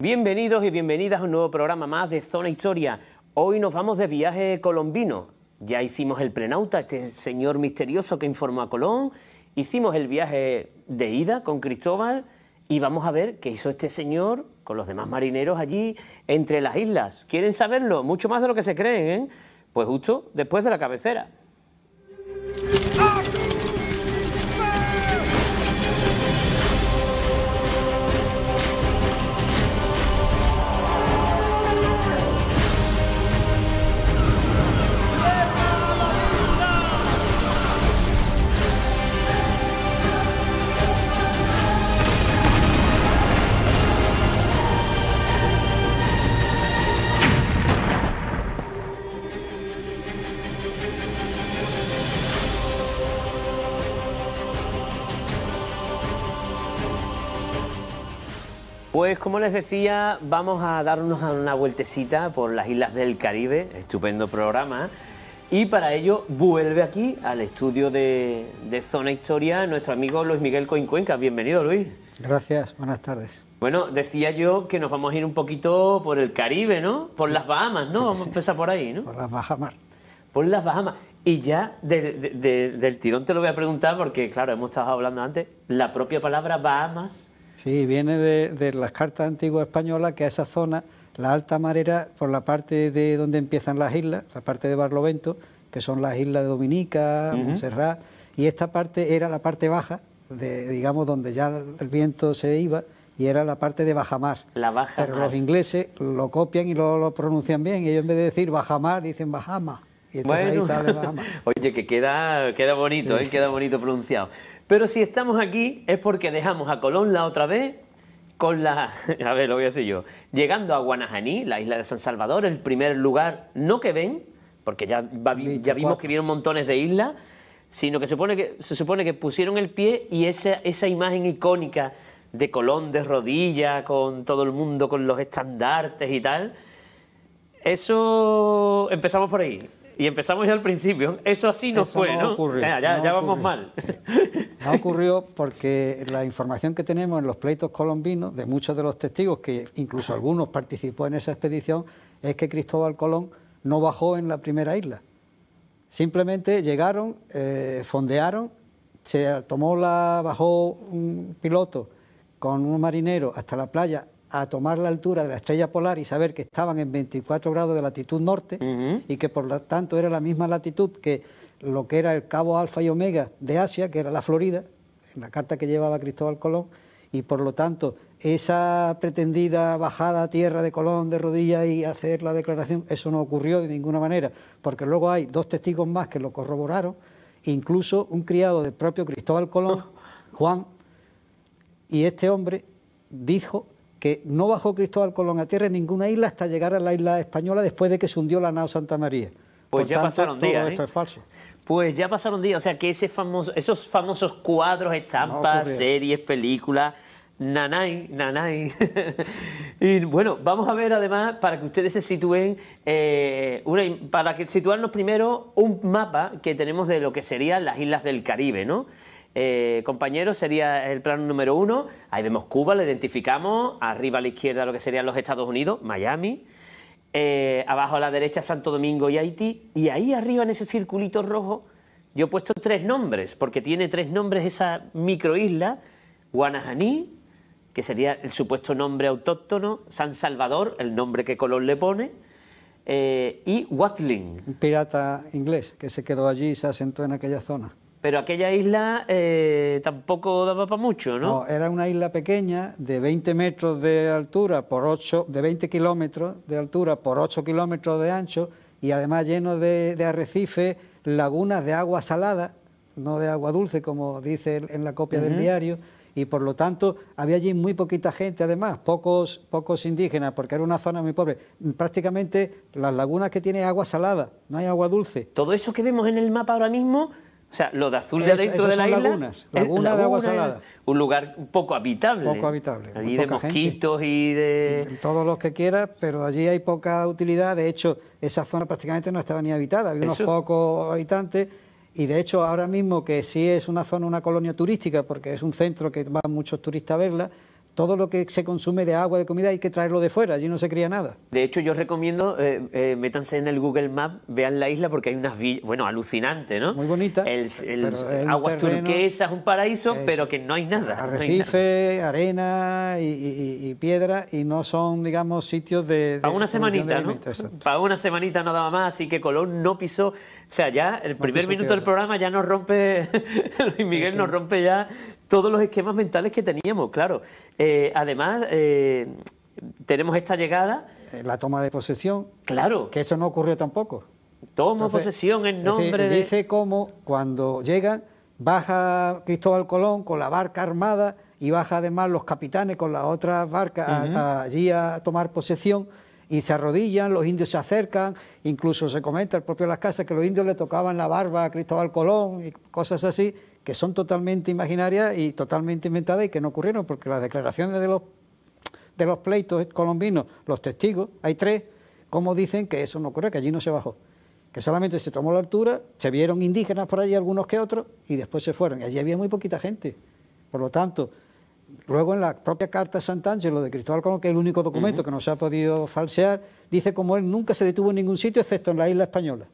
Bienvenidos y bienvenidas a un nuevo programa más de Zona Historia. Hoy nos vamos de viaje colombino. Ya hicimos el prenauta, este señor misterioso que informó a Colón. Hicimos el viaje de ida con Cristóbal y vamos a ver qué hizo este señor con los demás marineros allí entre las islas. ¿Quieren saberlo? Mucho más de lo que se creen, ¿eh? Pues justo después de la cabecera. Pues, como les decía, vamos a darnos una vueltecita por las islas del Caribe, estupendo programa. Y para ello vuelve aquí al estudio de, Zona Historia nuestro amigo Luis Miguel Coincuenca. Bienvenido Luis. Gracias, buenas tardes. Bueno, decía yo que nos vamos a ir un poquito por el Caribe, ¿no? Por las Bahamas, ¿no? Vamos a empezar por ahí, ¿no? Por las Bahamas. Por las Bahamas. Y ya del tirón te lo voy a preguntar porque, claro, hemos estado hablando antes, la propia palabra Bahamas Sí, viene de, las cartas antiguas españolas que a esa zona, la alta marera, por la parte de donde empiezan las islas, la parte de Barlovento, que son las islas de Dominica, Montserrat, y esta parte era la parte baja, de, digamos, donde ya el viento se iba, y era la parte de bajamar. La baja Pero los ingleses lo copian y lo, pronuncian bien, y ellos en vez de decir bajamar, dicen bajama. Y entonces ahí sale Bajama. Oye, que queda, queda bonito, ¿eh? queda bonito pronunciado. Pero si estamos aquí es porque dejamos a Colón la otra vez con la... A ver, lo voy a decir yo. Llegando a Guanajaní, la isla de San Salvador, el primer lugar, no que ven, porque ya, ya vimos que vieron montones de islas, sino que, supone que se supone que pusieron el pie y esa, esa imagen icónica de Colón de rodillas, con todo el mundo, con los estandartes y tal. Eso empezamos por ahí y empezamos ya al principio. Eso así no fue, ¿no? ya, vamos mal. No ocurrió porque la información que tenemos en los pleitos colombinos, de muchos de los testigos, que incluso algunos participó en esa expedición, es que Cristóbal Colón no bajó en la primera isla. Simplemente llegaron, eh, fondearon, se tomó la, bajó un piloto con un marinero hasta la playa a tomar la altura de la estrella polar y saber que estaban en 24 grados de latitud norte y que por lo tanto era la misma latitud que lo que era el cabo Alfa y Omega de Asia, que era la Florida, en la carta que llevaba Cristóbal Colón, y por lo tanto esa pretendida bajada a tierra de Colón de rodillas y hacer la declaración, eso no ocurrió de ninguna manera, porque luego hay dos testigos más que lo corroboraron, incluso un criado del propio Cristóbal Colón, Juan, y este hombre dijo que no bajó Cristóbal Colón a tierra en ninguna isla hasta llegar a la isla española después de que se hundió la nao Santa María. Pues ya pasaron días. Todo esto ¿eh? es falso. Pues ya pasaron días. O sea que ese famoso, esos famosos cuadros, estampas, series, películas. Nanay, Nanay. y bueno, vamos a ver además, para que ustedes se sitúen, eh, para que situarnos primero un mapa que tenemos de lo que serían las islas del Caribe, ¿no? Eh, compañeros, sería el plano número uno. Ahí vemos Cuba, lo identificamos. Arriba a la izquierda lo que serían los Estados Unidos, Miami. Eh, abajo a la derecha Santo Domingo y Haití. Y ahí arriba en ese circulito rojo yo he puesto tres nombres, porque tiene tres nombres esa microisla. Guanajaní, que sería el supuesto nombre autóctono, San Salvador, el nombre que Colón le pone, eh, y Watling. Un pirata inglés que se quedó allí y se asentó en aquella zona. Pero aquella isla eh, tampoco daba para mucho, ¿no? No, era una isla pequeña de 20 metros de altura por 8, de 20 kilómetros de altura por 8 kilómetros de ancho y además lleno de, arrecifes, lagunas de agua salada, no de agua dulce como dice en la copia del diario y por lo tanto había allí muy poquita gente, además, pocos, pocos indígenas, porque era una zona muy pobre. Prácticamente las lagunas que tiene agua salada, no hay agua dulce. Todo eso que vemos en el mapa ahora mismo o sea, lo de azul de dentro de la isla. Lagunas, lagunas de agua salada. Un lugar poco habitable. Poco habitable. Allí de mosquitos y de. Todos los que quieras, pero allí hay poca utilidad. De hecho, esa zona prácticamente no estaba ni habitada. Había unos pocos habitantes. Y de hecho, ahora mismo, que sí es una zona, una colonia turística, porque es un centro que van muchos turistas a verla, todo lo que se consume de agua, de comida, hay que traerlo de fuera, allí no se cría nada. De hecho, yo recomiendo, eh, eh, métanse en el Google Map, vean la isla porque hay unas villas, bueno, alucinante, ¿no? Muy bonita. El, aguas turquesas, un paraíso, pero que no hay nada. Arrecife, arena y, piedra, y no son, digamos, sitios de... Para una semanita, ¿no? Para una semanita no daba más, así que Colón no pisó o sea, ya el primer minuto del programa ya nos rompe, Luis Miguel nos rompe ya todos los esquemas mentales que teníamos, claro. Eh, además, eh, tenemos esta llegada. Eh, la toma de posesión. Claro. Que eso no ocurrió tampoco. Toma posesión en nombre dice, de... Dice cómo cuando llegan, baja Cristóbal Colón con la barca armada y baja además los capitanes con las otras barcas allí a tomar posesión y se arrodillan, los indios se acercan, incluso se comenta el propio Las Casas que los indios le tocaban la barba a Cristóbal Colón y cosas así que son totalmente imaginarias y totalmente inventadas y que no ocurrieron porque las declaraciones de los, de los pleitos colombinos, los testigos, hay tres, como dicen que eso no ocurrió, que allí no se bajó? Que solamente se tomó la altura, se vieron indígenas por allí algunos que otros y después se fueron. Y allí había muy poquita gente. Por lo tanto, Luego en la propia carta de Sant'Angelo de Cristóbal Colón, que es el único documento que no se ha podido falsear, dice como él nunca se detuvo en ningún sitio excepto en la isla española.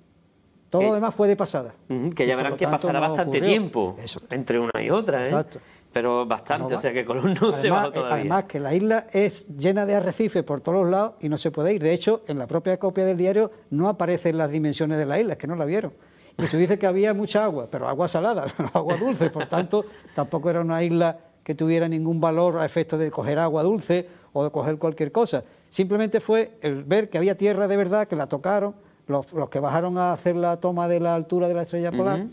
Todo lo demás fue de pasada. que ya verán que pasará bastante tiempo entre una y otra. ¿eh? Exacto. Pero bastante, o sea que Colón no se va eh, todavía. Además que la isla es llena de arrecifes por todos los lados y no se puede ir. De hecho, en la propia copia del diario no aparecen las dimensiones de la isla, es que no la vieron. Y se dice que había mucha agua, pero agua salada, agua dulce, por tanto tampoco era una isla que tuviera ningún valor a efecto de coger agua dulce o de coger cualquier cosa. Simplemente fue el ver que había tierra de verdad, que la tocaron, los, que bajaron a hacer la toma de la altura de la estrella polar,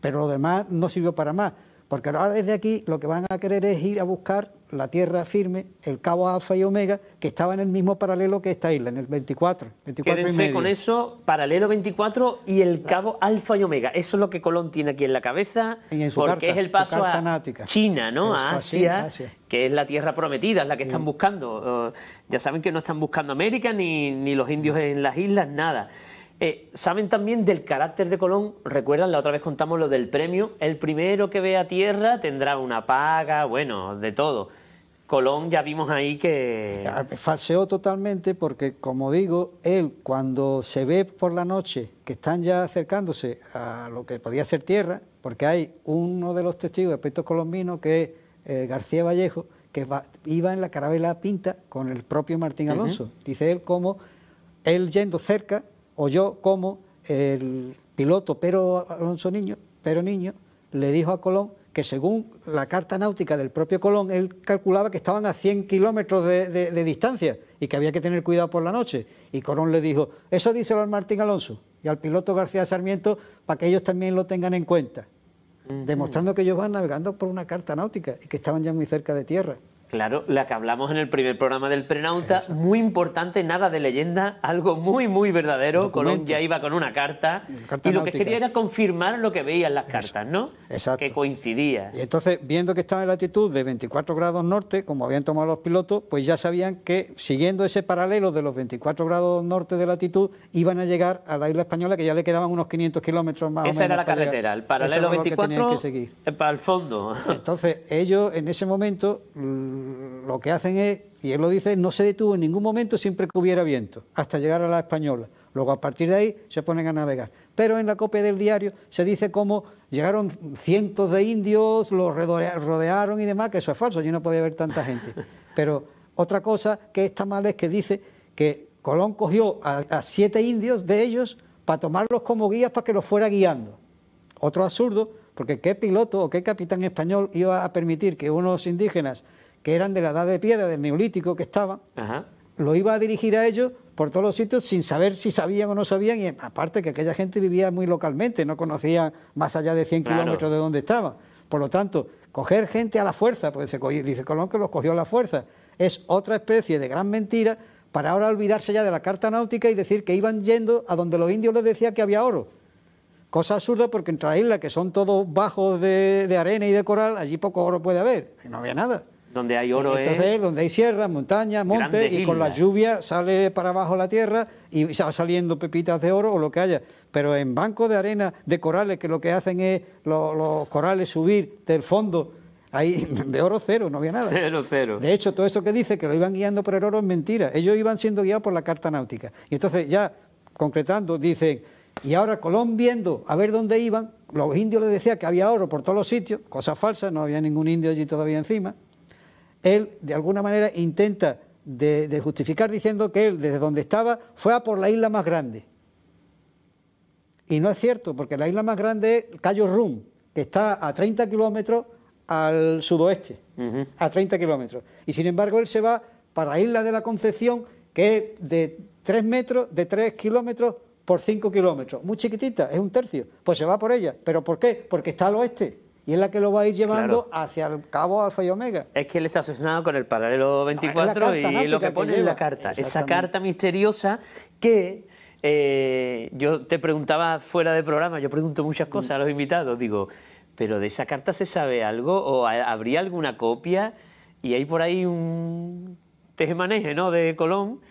pero lo demás no sirvió para más. Porque ahora desde aquí lo que van a querer es ir a buscar la tierra firme, el cabo Alfa y Omega, que estaba en el mismo paralelo que esta isla, en el 24. 24 y medio. con eso, paralelo 24 y el cabo Alfa y Omega. Eso es lo que Colón tiene aquí en la cabeza, porque es el paso a China, ¿no? A Asia, que es la tierra prometida, es la que están buscando. Oh, ya saben que no están buscando América ni, ni los indios en las islas, nada. Eh, Saben también del carácter de Colón, recuerdan, la otra vez contamos lo del premio, el primero que vea tierra tendrá una paga, bueno, de todo. Colón ya vimos ahí que... Falseó totalmente porque, como digo, él cuando se ve por la noche que están ya acercándose a lo que podía ser tierra, porque hay uno de los testigos de aspectos colombinos que es eh, García Vallejo, que iba en la carabela pinta con el propio Martín Alonso. Dice él como él yendo cerca oyó como el piloto Pero Alonso Niño, Pero Niño le dijo a Colón que según la carta náutica del propio Colón, él calculaba que estaban a 100 kilómetros de, distancia y que había que tener cuidado por la noche. Y Colón le dijo, eso díselo al Martín Alonso y al piloto García Sarmiento para que ellos también lo tengan en cuenta, demostrando que ellos van navegando por una carta náutica y que estaban ya muy cerca de tierra. Claro, la que hablamos en el primer programa del Prenauta, muy importante, nada de leyenda, algo muy, muy verdadero. Colón ya iba con una carta, y lo que quería era confirmar lo que veían las cartas, ¿no? Exacto. Que coincidía. Y entonces, viendo que estaba en latitud de 24 grados norte, como habían tomado los pilotos, pues ya sabían que siguiendo ese paralelo de los 24 grados norte de latitud, iban a llegar a la isla española, que ya le quedaban unos 500 kilómetros más. Esa o menos era la carretera, el paralelo 24 eh, para el fondo. Entonces, ellos en ese momento lo que hacen es, y él lo dice, no se detuvo en ningún momento siempre que hubiera viento, hasta llegar a la española. Luego a partir de ahí se ponen a navegar. Pero en la copia del diario se dice cómo llegaron cientos de indios, los rodearon y demás, que eso es falso, yo no podía haber tanta gente. Pero otra cosa que está mal es que dice que Colón cogió a, a siete indios de ellos para tomarlos como guías para que los fuera guiando. Otro absurdo, porque qué piloto o qué capitán español iba a permitir que unos indígenas que eran de la edad de piedra, del neolítico que estaba lo iba a dirigir a ellos por todos los sitios sin saber si sabían o no sabían, y aparte que aquella gente vivía muy localmente, no conocía más allá de 100 kilómetros de donde estaba. Por lo tanto, coger gente a la fuerza, pues dice Colón que los cogió a la fuerza, es otra especie de gran mentira para ahora olvidarse ya de la carta náutica y decir que iban yendo a donde los indios les decían que había oro. Cosa absurda porque entre las islas... que son todos bajos de, de arena y de coral, allí poco oro puede haber, no había nada. Donde hay oro Entonces, donde hay sierras, montañas, monte y con la lluvia sale para abajo la tierra y va saliendo pepitas de oro o lo que haya. Pero en banco de arena, de corales, que lo que hacen es los, corales subir del fondo Ahí, de oro cero, no había nada. Cero, cero. De hecho, todo eso que dice que lo iban guiando por el oro es mentira. Ellos iban siendo guiados por la carta náutica. Y entonces ya, concretando, dicen, y ahora Colón viendo a ver dónde iban, los indios les decían que había oro por todos los sitios, ...cosa falsa, no había ningún indio allí todavía encima, él de alguna manera intenta de, justificar diciendo que él desde donde estaba fue a por la isla más grande. Y no es cierto, porque la isla más grande es Cayo Rum, que está a 30 kilómetros al sudoeste, a 30 kilómetros. Y sin embargo él se va para la isla de la Concepción, que es de 3 metros, de 3 kilómetros por 5 kilómetros. Muy chiquitita, es un tercio. Pues se va por ella. ¿Pero por qué? Porque está al oeste y es la que lo va a ir llevando hacia el cabo alfa y omega. Es que él está obsesionado con el paralelo 24 ah, y lo que pone en la carta. Esa carta misteriosa que eh, yo te preguntaba fuera de programa, yo pregunto muchas cosas a los invitados, digo, pero de esa carta se sabe algo o habría alguna copia y hay por ahí un maneje ¿no? De Colón.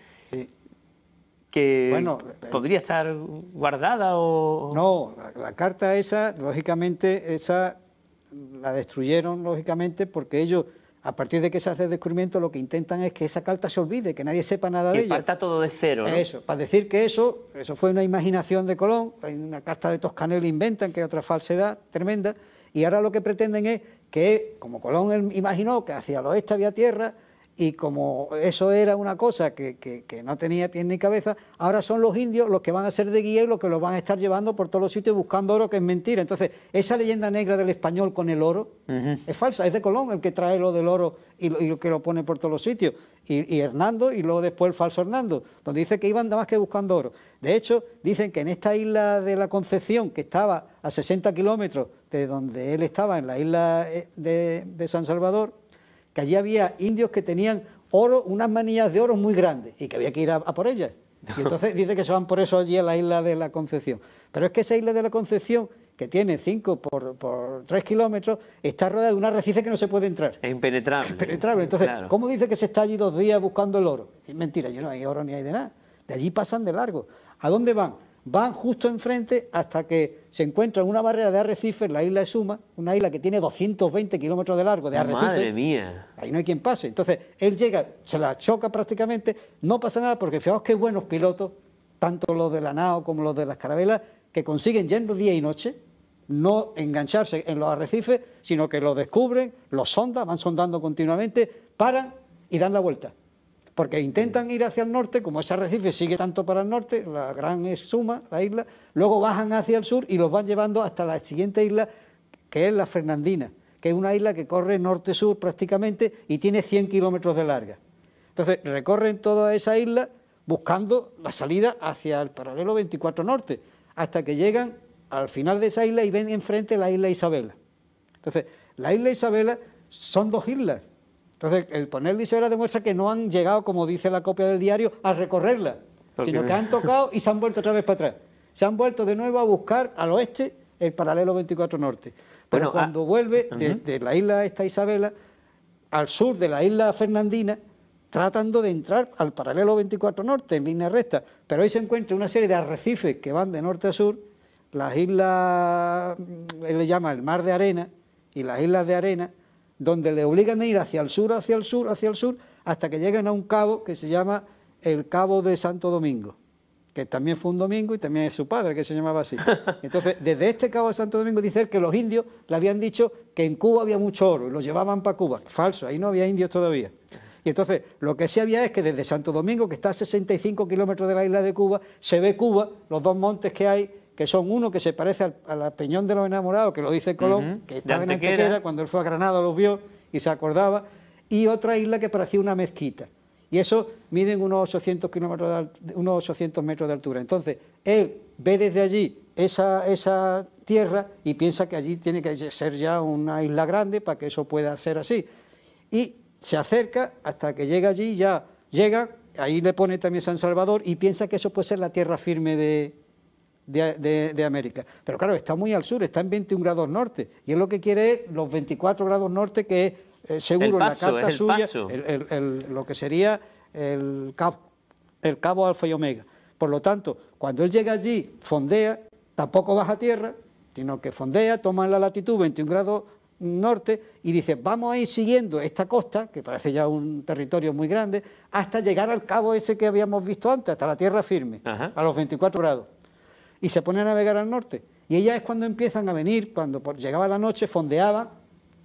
Que podría estar guardada o... No, la carta esa, lógicamente, esa la destruyeron, lógicamente, porque ellos, a partir de que se hace el descubrimiento, lo que intentan es que esa carta se olvide, que nadie sepa nada de ella. Y parta todo de cero. Eso, para decir que eso, eso fue una imaginación de Colón, una carta de Toscanel inventan, que es otra falsedad tremenda, y ahora lo que pretenden es que, como Colón imaginó que hacia el oeste había tierra, y como eso era una cosa que, no tenía pie ni cabeza, ahora son los indios los que van a ser de guía y los que los van a estar llevando por todos los sitios buscando oro, que es mentira. Entonces, esa leyenda negra del español con el oro es falsa, es de Colón el que trae lo del oro y lo, que lo pone por todos los sitios. Y, Hernando y luego después el falso Hernando, donde dice que iban nada más que buscando oro. De hecho, dicen que en esta isla de la Concepción, que estaba a 60 kilómetros de donde él estaba, en la isla eh, de San Salvador, que allí había indios que tenían oro, unas manillas de oro muy grandes y que había que ir a, por ellas. Y entonces dice que se van por eso allí a la isla de la Concepción. Pero es que esa isla de la Concepción, que tiene 5 por, por 3 kilómetros, está rodeada de un arrecife que no se puede entrar. Es impenetrable. Es impenetrable. Entonces, ¿cómo dice que se está allí dos días buscando el oro? Es mentira, yo no hay oro ni hay de nada. De allí pasan de largo. ¿A dónde van? van justo enfrente hasta que se encuentran una barrera de arrecifes, la isla de Suma, una isla que tiene 220 kilómetros de largo de ah, arrecifes. ¡Madre mía! Ahí no hay quien pase. Entonces, él llega, se la choca prácticamente, no pasa nada porque fijaos qué buenos pilotos, tanto los de la nao como los de las carabelas, que consiguen yendo día y noche, no engancharse en los arrecifes, sino que los descubren, los sondan, van sondando continuamente, paran y dan la vuelta porque intentan ir hacia el norte, como ese arrecife sigue tanto para el norte, la gran suma, la isla, luego bajan hacia el sur y los van llevando hasta la siguiente isla, que es la Fernandina, que es una isla que corre norte-sur prácticamente y tiene 100 kilómetros de larga. Entonces recorren toda esa isla buscando la salida hacia el paralelo 24 norte, hasta que llegan al final de esa isla y ven enfrente la isla Isabela. Entonces, la isla Isabela son dos islas, entonces, el poner Isabela demuestra que no han llegado, como dice la copia del diario, a recorrerla, sino que han tocado y se han vuelto otra vez para atrás. Se han vuelto de nuevo a buscar al oeste el paralelo 24 norte. Pero ah, cuando vuelve desde la isla esta Isabela al sur de la isla Fernandina, tratando de entrar al paralelo 24 norte en línea recta. Pero ahí se encuentra una serie de arrecifes que van de norte a sur, las islas, mm, él le llama el mar de arena y las islas de arena, donde le obligan a ir hacia el sur, hacia el sur, hacia el sur, hasta que llegan a un cabo que se llama el Cabo de Santo Domingo, que también fue un domingo y también es su padre, que se llamaba así. Entonces, desde este Cabo de Santo Domingo dice que los indios le habían dicho que en Cuba había mucho oro y lo llevaban para Cuba. Falso, ahí no había indios todavía. Y entonces, lo que sí había es que desde Santo Domingo, que está a 65 kilómetros de la isla de Cuba, se ve Cuba, los dos montes que hay que son uno que se parece al, a Peñón de los Enamorados, que lo dice Colón, que estaba en Antequera, cuando él fue a Granada los vio y se acordaba, y otra isla que parecía una mezquita. Y eso miden unos 800, kilómetros de, unos 800 metros de altura. Entonces, él ve desde allí esa, esa tierra y piensa que allí tiene que ser ya una isla grande para que eso pueda ser así. Y se acerca hasta que llega allí, ya llega, ahí le pone también San Salvador y piensa que eso puede ser la tierra firme de, de, América. Pero claro, está muy al sur, está en 21 grados norte. Y es lo que quiere los 24 grados norte, que eh, es seguro en la carta suya, lo que sería el cabo, el cabo Alfa y Omega. Por lo tanto, cuando él llega allí, fondea, tampoco baja a tierra, sino que fondea, toma la latitud 21 grados norte y dice, vamos a ir siguiendo esta costa, que parece ya un territorio muy grande, hasta llegar al cabo ese que habíamos visto antes, hasta la tierra firme, a los 24 grados y se pone a navegar al norte. Y ella es cuando empiezan a venir, cuando llegaba la noche, fondeaba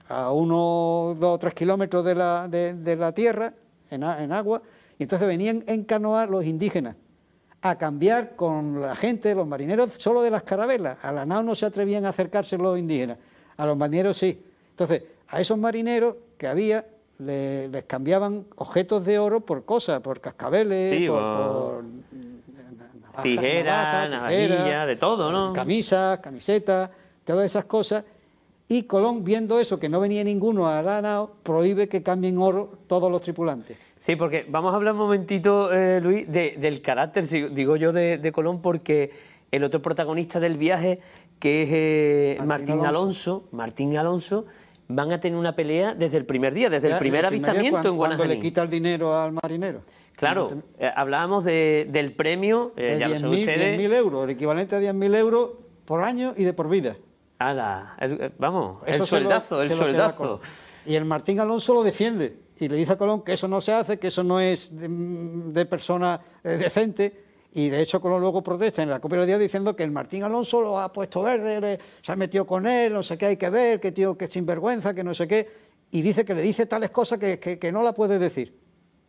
a unos dos o tres kilómetros de la, de, la tierra, en, en, agua, y entonces venían en canoa los indígenas a cambiar con la gente, los marineros, solo de las carabelas. A la nao no se atrevían a acercarse los indígenas, a los marineros sí. Entonces, a esos marineros que había, les cambiaban objetos de oro por cosas, por cascabeles, por tijera, navajilla, de todo, ¿no? ...camisas, camisetas, todas esas cosas. Y Colón, viendo eso, que no venía ninguno a la prohíbe que cambien oro todos los tripulantes. Sí, porque vamos a hablar un momentito, eh, Luis, del carácter, digo yo, de, Colón, porque el otro protagonista del viaje, que es eh, Martín, Alonso. Martín Alonso, van a tener una pelea desde el primer día, desde el primer avistamiento en Guanajuato. Cuando le quita el dinero al marinero. Claro, eh, hablábamos del premio, eh, de ya 10.000 euros, el equivalente a 10.000 euros por año y de por vida. Ala, eh, vamos, el sueldazo, el sueldazo... Y el Martín Alonso lo defiende y le dice a Colón que eso no se hace, que eso no es de, persona decente. Y de hecho Colón luego protesta en la copia del día diciendo que el Martín Alonso lo ha puesto verde, se ha metido con él, no sé qué hay que ver, que tío que es sinvergüenza, que no sé qué. Y dice que le dice tales cosas que, que, que no la puede decir.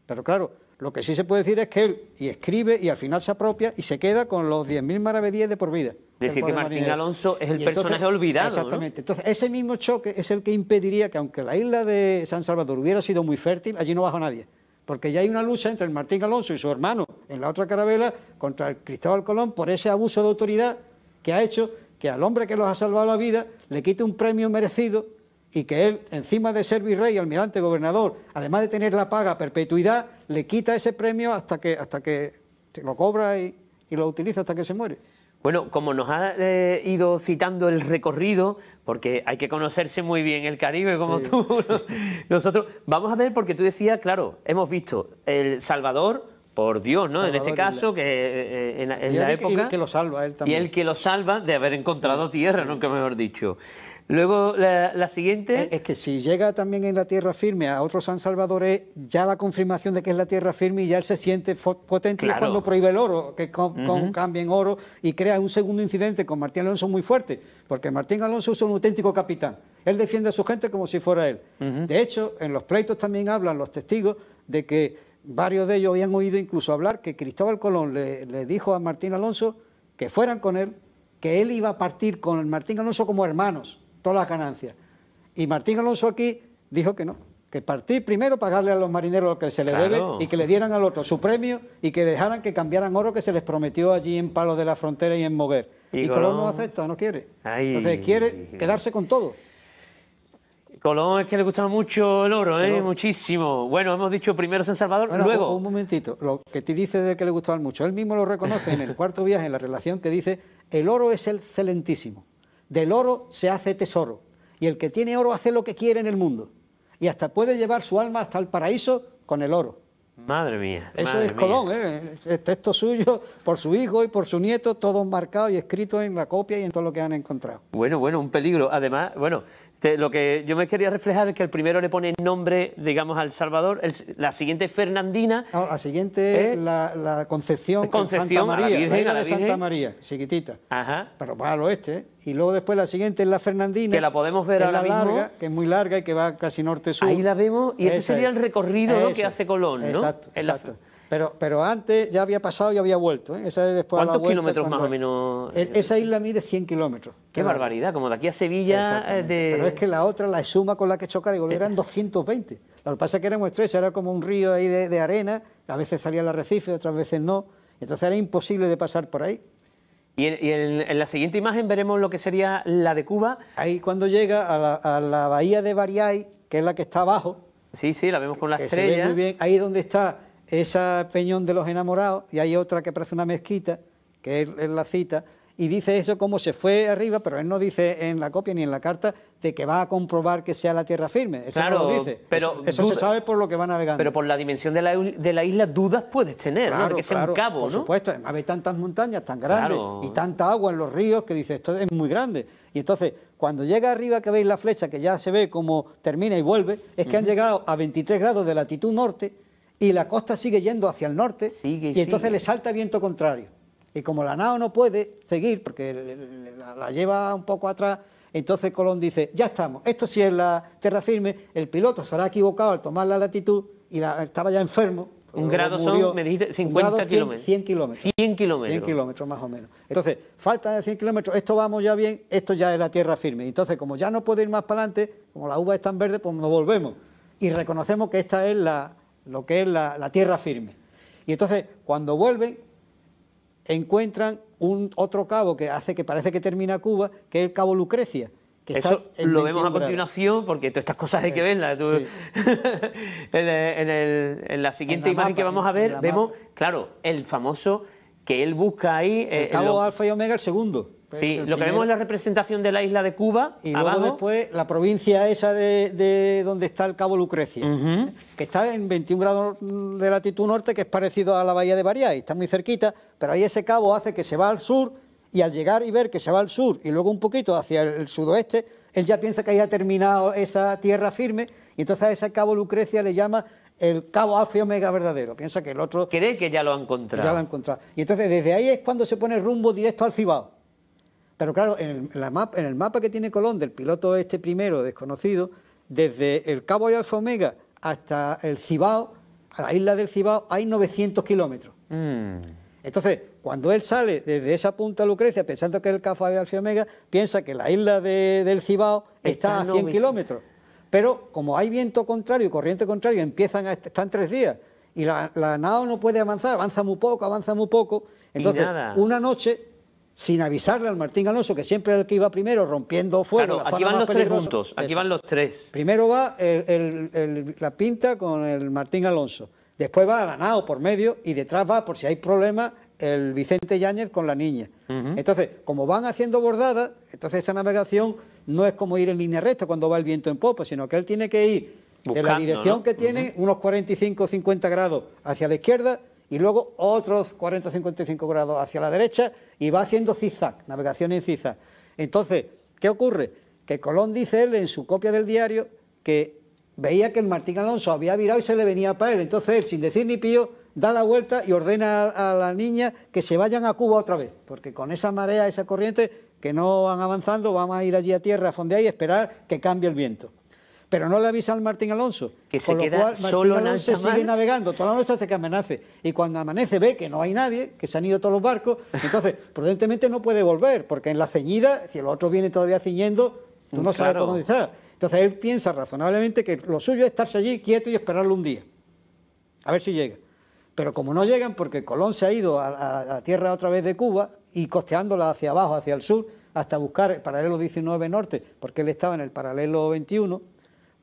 Pero claro, lo que sí se puede decir es que él y escribe y al final se apropia y se queda con los 10.000 maravedíes de por vida. Decir que Martín eh, Alonso es el personaje olvidado. Exactamente. Entonces, ese mismo choque es el que impediría que, aunque la isla de San Salvador hubiera sido muy fértil, allí no bajó nadie. Porque ya hay una lucha entre el Martín Alonso y su hermano en la otra carabela contra el Cristóbal Colón por ese abuso de autoridad que ha hecho que al hombre que los ha salvado la vida le quite un premio merecido y que él, encima de ser virrey, almirante, gobernador, además de tener la paga a perpetuidad, le quita ese premio hasta que, hasta que lo cobra y, lo utiliza hasta que se muere. Bueno, como nos ha eh, ido citando el recorrido, porque hay que conocerse muy bien el Caribe como tú, nosotros vamos a ver, porque tú decías, claro, hemos visto El Salvador, por Dios, ¿no? en este caso, que eh, en, la época... Y el que lo salva, él también. Y el que lo salva de haber encontrado tierra, nunca mejor dicho. Luego, la, siguiente... Es, que si llega también en la tierra firme a otro San Salvador, ya la confirmación de que es la tierra firme y ya él se siente potente. cuando prohíbe el oro, que cambien oro y crea un segundo incidente con Martín Alonso muy fuerte, porque Martín Alonso es un auténtico capitán. Él defiende a su gente como si fuera él. De hecho, en los pleitos también hablan los testigos de que varios de ellos habían oído incluso hablar que Cristóbal Colón le dijo a Martín Alonso que fueran con él, que él iba a partir con Martín Alonso como hermanos todas las ganancias. Y Martín Alonso aquí dijo que no, que partir primero pagarle a los marineros lo que se le debe y que le dieran al otro su premio y que dejaran que cambiaran oro que se les prometió allí en palo de la Frontera y en Moguer. Y, Colón, no acepta, no quiere. Entonces quiere quedarse con todo. Colón es que le gustaba mucho el oro, ¿eh? muchísimo. Bueno, hemos dicho primero San Salvador, luego... Un momentito, lo que te dice de que le gustaba mucho, él mismo lo reconoce en el cuarto viaje, en la relación que dice, el oro es excelentísimo. Del oro se hace tesoro, y el que tiene oro hace lo que quiere en el mundo, y hasta puede llevar su alma hasta el paraíso con el oro. Madre mía. Eso es Colón, ¿eh? el texto suyo, por su hijo y por su nieto, todo marcado y escrito en la copia y en todo lo que han encontrado. Bueno, bueno, un peligro. Además, bueno, este, lo que yo me quería reflejar es que el primero le pone nombre, digamos, al Salvador. la siguiente es Fernandina. la siguiente ¿Eh? es la, Concepción, Concepción Santa María, la de Santa María, chiquitita. Ajá. Pero va al oeste. ¿eh? Y luego después la siguiente es la Fernandina. Que la podemos ver la que es muy larga y que va casi norte-sur. Ahí la vemos y ese sería el recorrido que hace Colón, ¿no? Exacto, exacto. Pero, pero antes ya había pasado y había vuelto. ¿eh? después ¿Cuántos kilómetros más o menos? E, eh, esa isla mide 100 kilómetros. Qué barbaridad, como de aquí a Sevilla. Eh, pero es que la otra, la suma con la que chocara y volviera, eran 220. Lo que pasa es que muy estrecho, era como un río ahí de, arena, a veces salía el arrecife, otras veces no. Entonces era imposible de pasar por ahí. Y, en, la siguiente imagen veremos lo que sería la de Cuba. Ahí cuando llega a la, bahía de Bariay, que es la que está abajo. Sí, sí, la vemos con la estrella. Se ve Ahí donde está esa Peñón de los Enamorados, y hay otra que parece una mezquita, que es la cita, y dice eso como se fue arriba, pero él no dice en la copia ni en la carta de que va a comprobar que sea la tierra firme. Eso lo dice. Pero eso, se sabe por lo que va navegando. Pero por la dimensión de la, de la isla, dudas puedes tener, claro, ¿no? un cabo, ¿no? Por supuesto, hay tantas montañas tan grandes y tanta agua en los ríos que dice esto es muy grande. Y entonces, cuando llega arriba que veis la flecha, que ya se ve como termina y vuelve, es que han llegado a 23 grados de latitud norte y la costa sigue yendo hacia el norte y entonces le salta viento contrario. Y como la nao no puede seguir porque la lleva un poco atrás, entonces Colón dice, ya estamos, esto sí es la tierra firme, el piloto se habrá equivocado al tomar la latitud y la, estaba ya enfermo. Un grado son, me dijiste, 50 kilómetros. 100 kilómetros. 100 kilómetros. más o menos. Entonces, falta de 100 kilómetros, esto vamos ya bien, esto ya es la tierra firme. Entonces, como ya no puede ir más para adelante, como la uva es tan verde, pues nos volvemos y reconocemos que esta es la, lo que es la, tierra firme. Y entonces, cuando vuelven, encuentran un otro cabo que hace que parece que termina Cuba, que es el cabo Lucrecia. Que Eso lo vemos a continuación porque todas estas cosas hay que verlas. en, la siguiente imagen que vamos a ver, vemos, claro, el famoso que él busca ahí. El eh, cabo Alfa y Omega, el segundo. Sí, lo que vemos es la representación de la isla de Cuba. Y luego después la provincia esa de, donde está el Cabo Lucrecia, que está en 21 grados de latitud norte, que es parecido a la bahía de y está muy cerquita, pero ahí ese cabo hace que se va al sur y al llegar y ver que se va al sur y luego un poquito hacia el sudoeste, él ya piensa que haya ha terminado esa tierra firme y entonces a ese cabo Lucrecia le llama el cabo alfa y omega verdadero. Piensa que el otro... ¿Crees que ya lo ha encontrado? Ya lo ha encontrado. Y entonces desde ahí es cuando se pone rumbo directo al Cibao. Pero claro, en el, mapa que tiene Colón del piloto este primero desconocido, desde el Cabo de Alfa Omega hasta el Cibao, a la isla del Cibao, hay 900 kilómetros. Mm. Entonces, cuando él sale desde esa punta Lucrecia, pensando que es el Cabo de Alfa Omega, piensa que la isla del Cibao está, a 100 kilómetros. Pero como hay viento contrario y corriente contrario... empiezan a, están tres días y la, la nao no puede avanzar, avanza muy poco, avanza muy poco. Entonces, una noche sin avisarle al Martín Alonso, que siempre es el que iba primero rompiendo fuego. Claro, aquí van los tres juntos, aquí van los tres. Primero va la pinta con el Martín Alonso, después va ganado por medio y detrás va, por si hay problemas, el Vicente Yáñez con la niña. Entonces, como van haciendo bordadas, entonces esa navegación no es como ir en línea recta cuando va el viento en popa, sino que él tiene que ir de la dirección que tiene, unos 45 o 50 grados hacia la izquierda, y luego otros 40-55 grados hacia la derecha y va haciendo zigzag, navegación en zigzag. Entonces, ¿qué ocurre? Que Colón dice él en su copia del diario que veía que el Martín Alonso había virado y se le venía para él. Entonces él, sin decir ni pío, da la vuelta y ordena a la niña que se vayan a Cuba otra vez, porque con esa marea, esa corriente, que no van avanzando, van a ir allí a tierra, a fondear y esperar que cambie el viento pero no le avisa al Martín Alonso. Que con se lo cual Martín solo Alonso sigue navegando toda la noche hasta que amenace... Y cuando amanece ve que no hay nadie, que se han ido todos los barcos, entonces prudentemente no puede volver, porque en la ceñida, si el otro viene todavía ciñendo, tú no sabes por dónde está. Entonces él piensa razonablemente que lo suyo es estarse allí quieto y esperarlo un día, a ver si llega. Pero como no llegan, porque Colón se ha ido a la tierra otra vez de Cuba y costeándola hacia abajo, hacia el sur, hasta buscar el paralelo 19 norte, porque él estaba en el paralelo 21,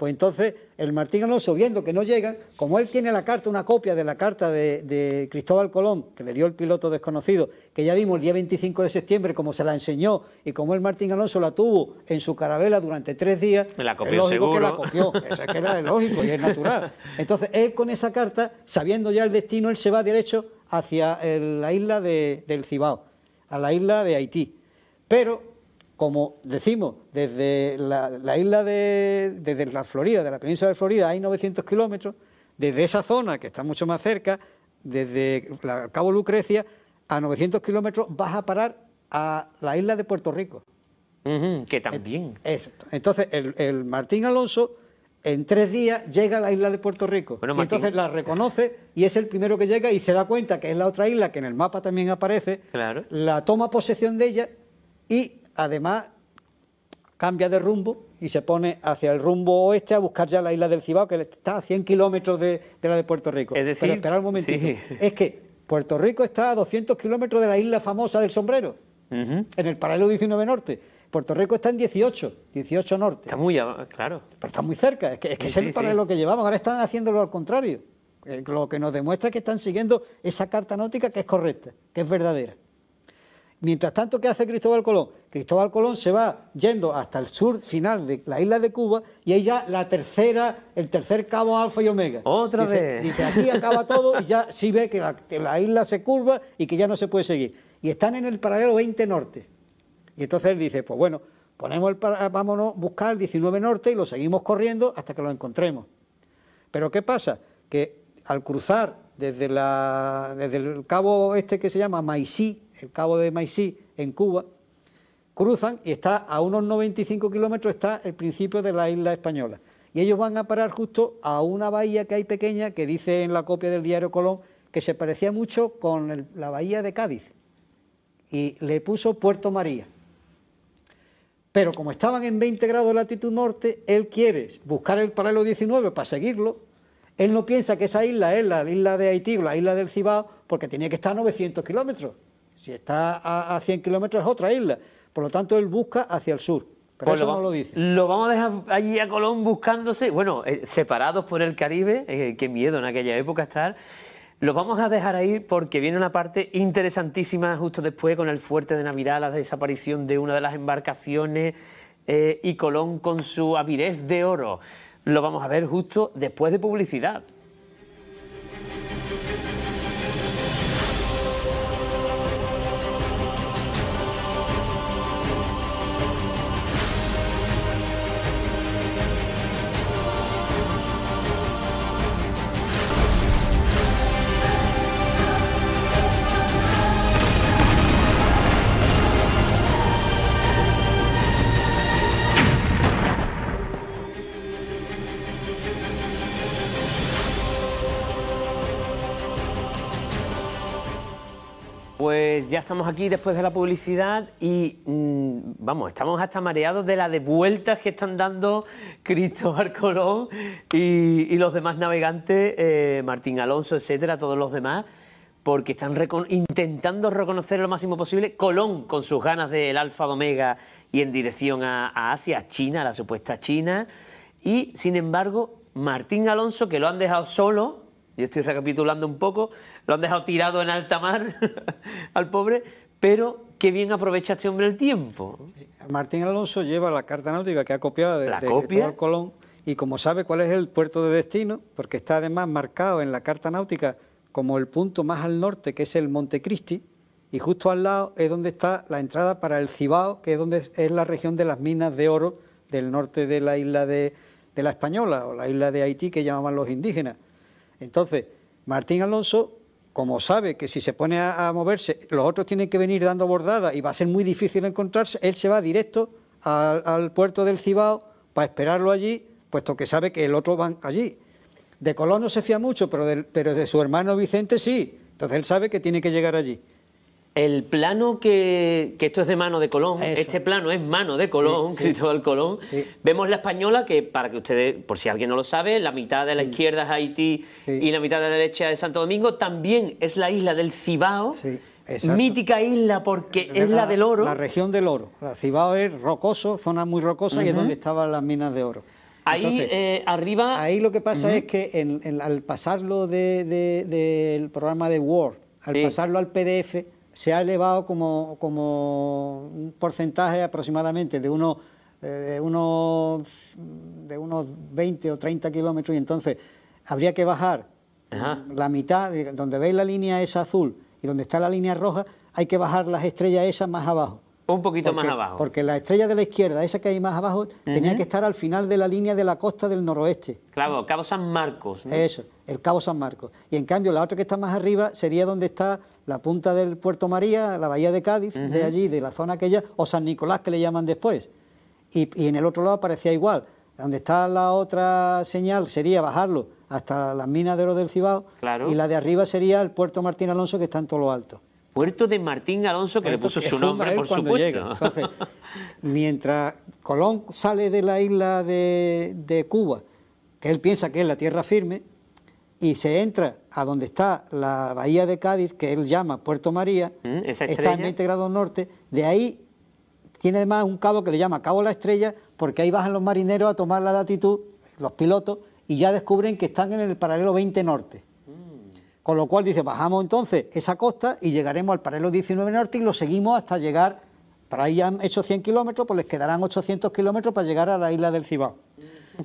pues entonces el Martín Alonso, viendo que no llega, como él tiene la carta, una copia de la carta de, Cristóbal Colón, que le dio el piloto desconocido, que ya vimos el día 25 de septiembre, como se la enseñó y como el Martín Alonso la tuvo en su carabela durante tres días, Me la copió que la copió, eso es que era lógico y es natural. Entonces él con esa carta, sabiendo ya el destino, él se va derecho hacia la isla de, del Cibao, a la isla de Haití. Pero como decimos, desde la, isla de la Florida, de la península de Florida, hay 900 kilómetros, desde esa zona que está mucho más cerca, desde la Cabo Lucrecia, a 900 kilómetros vas a parar a la isla de Puerto Rico. que también. Exacto. Entonces, el, Martín Alonso en tres días llega a la isla de Puerto Rico. entonces la reconoce y es el primero que llega y se da cuenta que es la otra isla que en el mapa también aparece. Claro. La toma posesión de ella y además cambia de rumbo y se pone hacia el rumbo oeste a buscar ya la isla del Cibao, que está a 100 kilómetros de, la de Puerto Rico. Es decir, Pero un momentito. Es que Puerto Rico está a 200 kilómetros de la isla famosa del sombrero, en el paralelo 19 norte. Puerto Rico está en 18, 18 norte. Está muy, claro. Pero está muy cerca, es que es, el paralelo que llevamos, ahora están haciéndolo al contrario. Eh, lo que nos demuestra es que están siguiendo esa carta náutica que es correcta, que es verdadera. Mientras tanto, ¿qué hace Cristóbal Colón? Cristóbal Colón se va yendo hasta el sur final de la isla de Cuba y ahí ya la tercera, el tercer cabo alfa y omega. Otra vez. Dice, aquí acaba todo y ya sí ve que la, isla se curva y que ya no se puede seguir. Y están en el paralelo 20 norte. Y entonces él dice, pues bueno, ponemos el, vámonos a buscar el 19 norte y lo seguimos corriendo hasta que lo encontremos. Pero ¿qué pasa? Que al cruzar desde, la, desde el cabo este que se llama Maisí, el cabo de Maicí, en Cuba, cruzan y está a unos 95 kilómetros está el principio de la isla española. Y ellos van a parar justo a una bahía que hay pequeña, que dice en la copia del diario Colón, que se parecía mucho con la bahía de Cádiz. Y le puso Puerto María. Pero como estaban en 20 grados de latitud norte, él quiere buscar el paralelo 19 para seguirlo. Él no piensa que esa isla es la isla de Haití o la isla del Cibao, porque tenía que estar a 900 kilómetros. Si está a, 100 kilómetros es otra isla. Por lo tanto, él busca hacia el sur. Pero pues eso no lo dice. Lo vamos a dejar allí a Colón buscándose, bueno, eh, separados por el Caribe, eh, qué miedo en aquella época estar. Los vamos a dejar ahí porque viene una parte interesantísima justo después con el fuerte de Navidad, la desaparición de una de las embarcaciones eh, y Colón con su avidez de oro. Lo vamos a ver justo después de publicidad. estamos aquí después de la publicidad y mm, vamos, estamos hasta mareados de las devueltas... que están dando Cristóbal Colón y, los demás navegantes, eh, Martín Alonso, etcétera, todos los demás, porque están intentando reconocer lo máximo posible Colón con sus ganas del Alfa de Omega y en dirección a, a Asia, a China, a la supuesta China, y sin embargo, Martín Alonso, que lo han dejado solo, yo estoy recapitulando un poco, lo han dejado tirado en alta mar al pobre, pero qué bien aprovecha este hombre el tiempo. Martín Alonso lleva la carta náutica que ha copiado de, de Colón y como sabe cuál es el puerto de destino, porque está además marcado en la carta náutica como el punto más al norte, que es el Montecristi, y justo al lado es donde está la entrada para el Cibao, que es donde es la región de las minas de oro del norte de la isla de, de la Española o la isla de Haití que llamaban los indígenas. Entonces, Martín Alonso como sabe que si se pone a, moverse, los otros tienen que venir dando bordadas y va a ser muy difícil encontrarse, él se va directo al, puerto del Cibao para esperarlo allí, puesto que sabe que el otro va allí. De Colón no se fía mucho, pero pero de su hermano Vicente sí. Entonces él sabe que tiene que llegar allí. El plano que, esto es de mano de Colón, este plano es mano de Colón, Colón. Vemos la española que, para que ustedes, por si alguien no lo sabe, la mitad de la izquierda es Haití y la mitad de la derecha es Santo Domingo. También es la isla del Cibao, Mítica isla porque es la, del oro. La región del oro. La Cibao es rocoso, zona muy rocosa y es donde estaban las minas de oro. Ahí eh, arriba. Ahí lo que pasa es que al pasarlo del programa de Word, al pasarlo al PDF, se ha elevado como, como un porcentaje aproximadamente de unos, eh, de unos, de unos 20 o 30 kilómetros y entonces habría que bajar la mitad, donde veis la línea esa azul y donde está la línea roja, hay que bajar las estrellas esas más abajo. Un poquito más abajo. Porque la estrella de la izquierda, esa que hay más abajo, tenía que estar al final de la línea de la costa del noroeste. Claro, Cabo San Marcos. Eso, el Cabo San Marcos. Y en cambio, la otra que está más arriba sería donde está la punta del Puerto María, la bahía de Cádiz, de allí, de la zona aquella, o San Nicolás, que le llaman después. Y, en el otro lado parecía igual. Donde está la otra señal sería bajarlo hasta las minas de oro del Cibao. Claro. Y la de arriba sería el Puerto Martín Alonso, que está en todo lo alto. Puerto de Martín Alonso, que le puso su nombre, por supuesto. Entonces, mientras Colón sale de la isla de, de, Cuba, que él piensa que es la tierra firme, y se entra a donde está la bahía de Cádiz, que él llama Puerto María, mm, está en 20 grados norte, de ahí tiene además un cabo que le llama Cabo La Estrella, porque ahí bajan los marineros a tomar la latitud, los pilotos, y ya descubren que están en el paralelo 20 norte. Con lo cual dice, bajamos entonces esa costa y llegaremos al paralelo 19 norte y lo seguimos hasta llegar, para ahí han hecho 100 kilómetros, pues les quedarán 800 kilómetros para llegar a la isla del Cibao.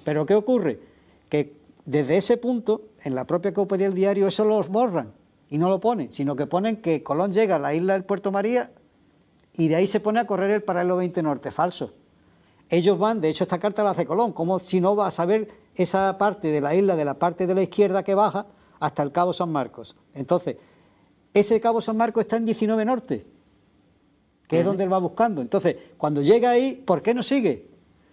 Pero ¿qué ocurre? Que desde ese punto, en la propia copa del diario, eso lo borran y no lo ponen, sino que ponen que Colón llega a la isla del Puerto María y de ahí se pone a correr el paralelo 20 norte, falso. Ellos van, de hecho esta carta la hace Colón, como si no va a saber esa parte de la isla, de la parte de la izquierda que baja, hasta el Cabo San Marcos. Entonces, ese Cabo San Marcos está en 19 Norte, que es donde él va buscando. Entonces, cuando llega ahí, ¿por qué no sigue?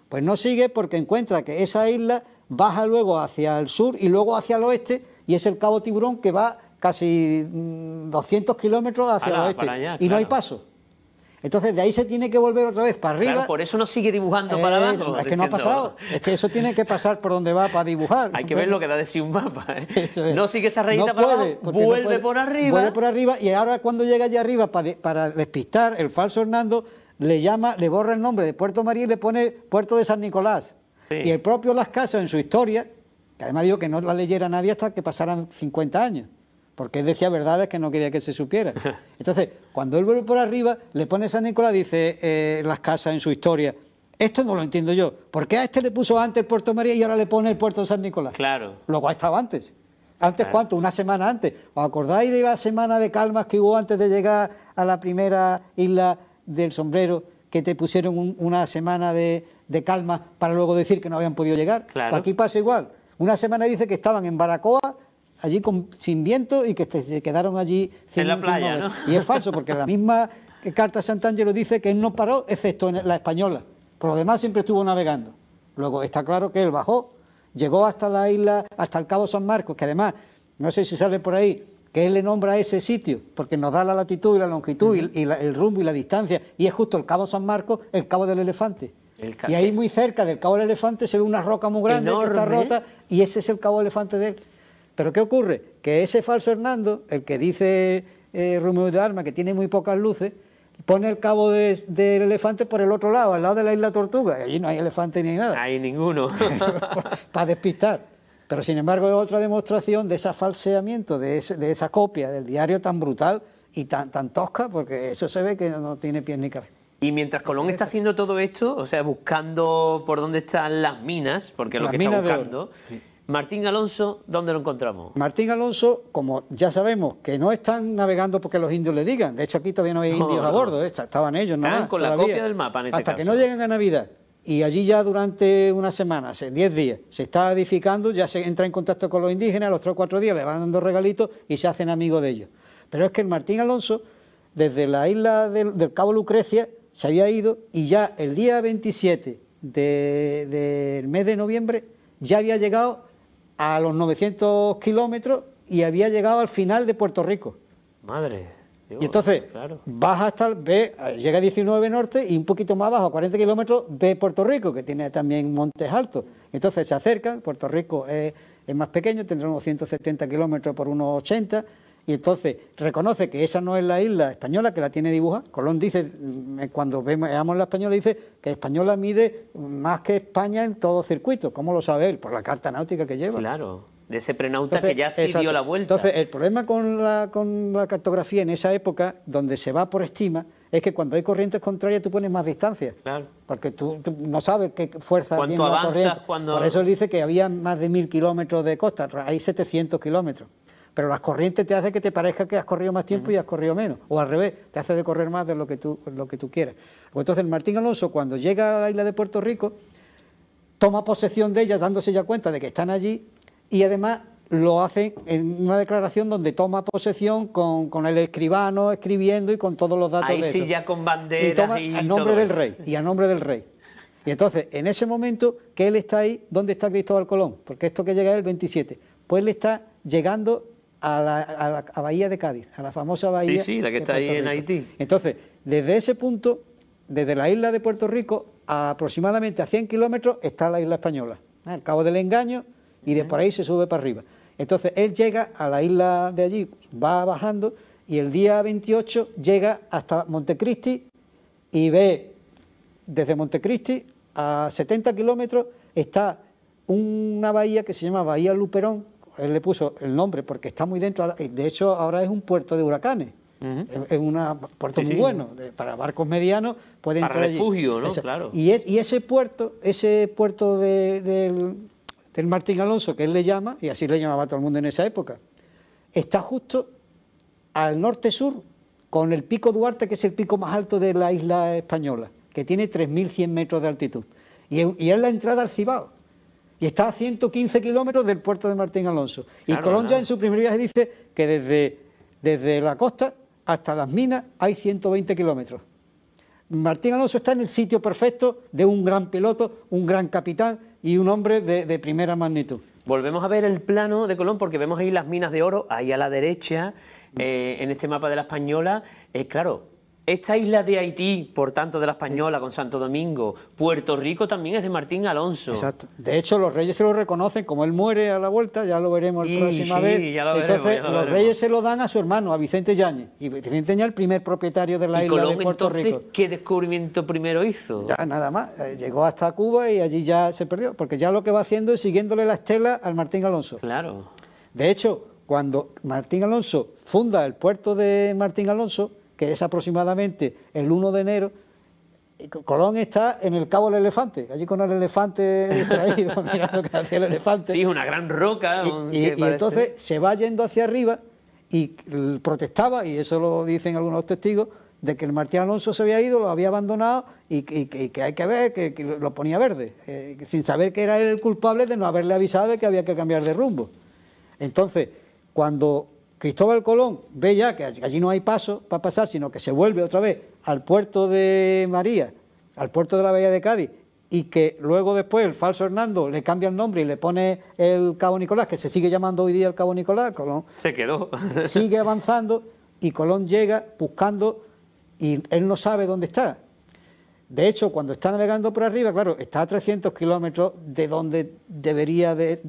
Pues no sigue porque encuentra que esa isla baja luego hacia el sur y luego hacia el oeste, y es el Cabo Tiburón que va casi 200 mm, kilómetros hacia el oeste. Y no hay paso. Entonces de ahí se tiene que volver otra vez para arriba. Claro, por eso no sigue dibujando para eh, abajo. Es que no ha pasado. Es que eso tiene que pasar por donde va para dibujar. Hay que ver lo que da de sí un mapa. ¿eh? No sigue esa rayita para abajo, vuelve por arriba. Vuelve por arriba y ahora cuando llega allá arriba para, despistar, el falso Hernando le llama, le borra el nombre de Puerto María y le pone Puerto de San Nicolás. Y el propio Las Casas en su historia, que además digo que no la leyera nadie hasta que pasaran 50 años porque él decía verdades que no quería que se supiera... Entonces, cuando él vuelve por arriba, le pone San Nicolás, dice eh, las casas en su historia. Esto no lo entiendo yo. ¿Por qué a este le puso antes el Puerto María y ahora le pone el Puerto San Nicolás? Claro. Lo cual estaba antes. ¿Antes cuánto? Una semana antes. ¿Os acordáis de la semana de calmas que hubo antes de llegar a la primera isla del sombrero? Que te pusieron una semana de, calma para luego decir que no habían podido llegar. Claro. aquí pasa igual. Una semana dice que estaban en Baracoa allí con, sin viento y que se quedaron allí en la playa, Y es falso, porque la misma carta de Santangelo dice que él no paró, excepto en la española. Por lo demás siempre estuvo navegando. Luego está claro que él bajó, llegó hasta la isla, hasta el Cabo San Marcos, que además, no sé si sale por ahí, que él le nombra a ese sitio, porque nos da la latitud y la longitud y, el rumbo y la distancia, y es justo el Cabo San Marcos, el Cabo del Elefante. y ahí muy cerca del Cabo del Elefante se ve una roca muy grande que está rota, y ese es el Cabo Elefante de él. Pero ¿qué ocurre? Que ese falso Hernando, el que dice eh, de Arma, que tiene muy pocas luces, pone el cabo del elefante por el otro lado, al lado de la isla Tortuga. Y allí no hay elefante ni nada. Hay ninguno. Para despistar. Pero sin embargo es otra demostración de ese falseamiento, de, esa copia del diario tan brutal y tan, tosca, porque eso se ve que no tiene pies ni cabeza. Y mientras Colón está haciendo todo esto, o sea, buscando por dónde están las minas, porque lo que está buscando, Martín Alonso, ¿dónde lo encontramos? Martín Alonso, como ya sabemos, que no están navegando porque los indios le digan. De hecho, aquí todavía no hay indios a bordo, ¿eh? estaban ellos, ¿no? con la copia del mapa este Hasta que no lleguen a Navidad. Y allí ya durante una semana, 10 días, se está edificando, ya se entra en contacto con los indígenas, los 3 o 4 días le van dando regalitos y se hacen amigos de ellos. Pero es que el Martín Alonso, desde la isla del, Cabo Lucrecia, se había ido y ya el día 27 del mes de noviembre ya había llegado a los 900 kilómetros y había llegado al final de Puerto Rico. Madre. y entonces baja hasta el B, llega a 19 norte y un poquito más abajo, a 40 kilómetros, ve Puerto Rico, que tiene también montes altos. Entonces se acerca, Puerto Rico es, es más pequeño, tendrá unos 170 kilómetros por unos 80 y entonces reconoce que esa no es la isla española que la tiene dibujada. Colón dice, mm, eh, cuando veamos la española, dice que Española mide más que España en todo circuito. ¿Cómo lo sabe él? Por la carta náutica que lleva. Claro, de ese prenauta que ya sí dio la vuelta. Entonces, el problema con la, cartografía en esa época, donde se va por estima, es que cuando hay corrientes contrarias tú pones más distancia. Claro. Porque tú, no sabes qué fuerza tiene la corriente. Cuando... Por eso él dice que había más de mil kilómetros de costa, hay 700 kilómetros pero las corrientes te hacen que te parezca que has corrido más tiempo y has corrido menos, o al revés, te hace de correr más de lo que tú, lo que tú quieras. Pues entonces, Martín Alonso, cuando llega a la isla de Puerto Rico, toma posesión de ellas, dándose ya cuenta de que están allí, y además lo hace en una declaración donde toma posesión con, el escribano escribiendo y con todos los datos Ahí de sí ya con banderas y toma nombre del rey y a nombre del rey. Y entonces, en ese momento que él está ahí, ¿dónde está Cristóbal Colón? Porque esto que llega es el 27. Pues él está llegando a la, Bahía de Cádiz, a la famosa Bahía. Sí, sí, la que está ahí en Haití. Entonces, desde ese punto, desde la isla de Puerto Rico, a aproximadamente a 100 kilómetros, está la isla española, ¿eh? al Cabo del Engaño, y de por ahí se sube para arriba. Entonces, él llega a la isla de allí, va bajando, y el día 28 llega hasta Montecristi y ve desde Montecristi a 70 kilómetros, está una bahía que se llama Bahía Luperón, él le puso el nombre porque está muy dentro, eh, de hecho ahora es un puerto de huracanes. Es un puerto muy bueno, para barcos medianos puede para entrar refugio, ¿no? claro. Y, ese puerto, ese puerto del, Martín Alonso, que él le llama, y así le llamaba todo el mundo en esa época, está justo al norte-sur con el pico Duarte, que es el pico más alto de la isla española, que tiene 3.100 metros de altitud. y es la entrada al Cibao y está a 115 kilómetros del puerto de Martín Alonso. y Colón ya en su primer viaje dice que desde, desde la costa hasta las minas hay 120 kilómetros. Martín Alonso está en el sitio perfecto de un gran piloto, un gran capitán y un hombre de, primera magnitud. Volvemos a ver el plano de Colón porque vemos ahí las minas de oro, ahí a la derecha, eh, en este mapa de la Española. Eh, claro, esta isla de Haití, por tanto, de la Española con Santo Domingo, Puerto Rico también es de Martín Alonso. Exacto. De hecho, los reyes se lo reconocen, como él muere a la vuelta, ya lo veremos la próxima vez. Entonces, los reyes se lo dan a su hermano, a Vicente Yañez... Y Vicente es el primer propietario de la isla de Puerto entonces, Rico. ¿Qué descubrimiento primero hizo? Ya nada más. Eh, llegó hasta Cuba y allí ya se perdió. Porque ya lo que va haciendo es siguiéndole la estela al Martín Alonso. Claro. De hecho, cuando Martín Alonso funda el puerto de Martín Alonso, es aproximadamente el 1 de enero, Colón está en el Cabo del Elefante, allí con el elefante distraído, mirando que hacía el elefante. Sí, una gran roca. Y, entonces se va yendo hacia arriba y protestaba, y eso lo dicen algunos testigos, de que el Martín Alonso se había ido, lo había abandonado y, que hay que ver, que, lo ponía verde, eh, sin saber que era él el culpable de no haberle avisado de que había que cambiar de rumbo. Entonces, cuando Cristóbal Colón ve ya que allí no hay paso para pasar, sino que se vuelve otra vez al puerto de María, al puerto de la Bahía de Cádiz, y que luego después el falso Hernando le cambia el nombre y le pone el Cabo Nicolás, que se sigue llamando hoy día el Cabo Nicolás, Colón. Se quedó. sigue avanzando y Colón llega buscando y él no sabe dónde está. De hecho, cuando está navegando por arriba, claro, está a 300 kilómetros de donde debería de,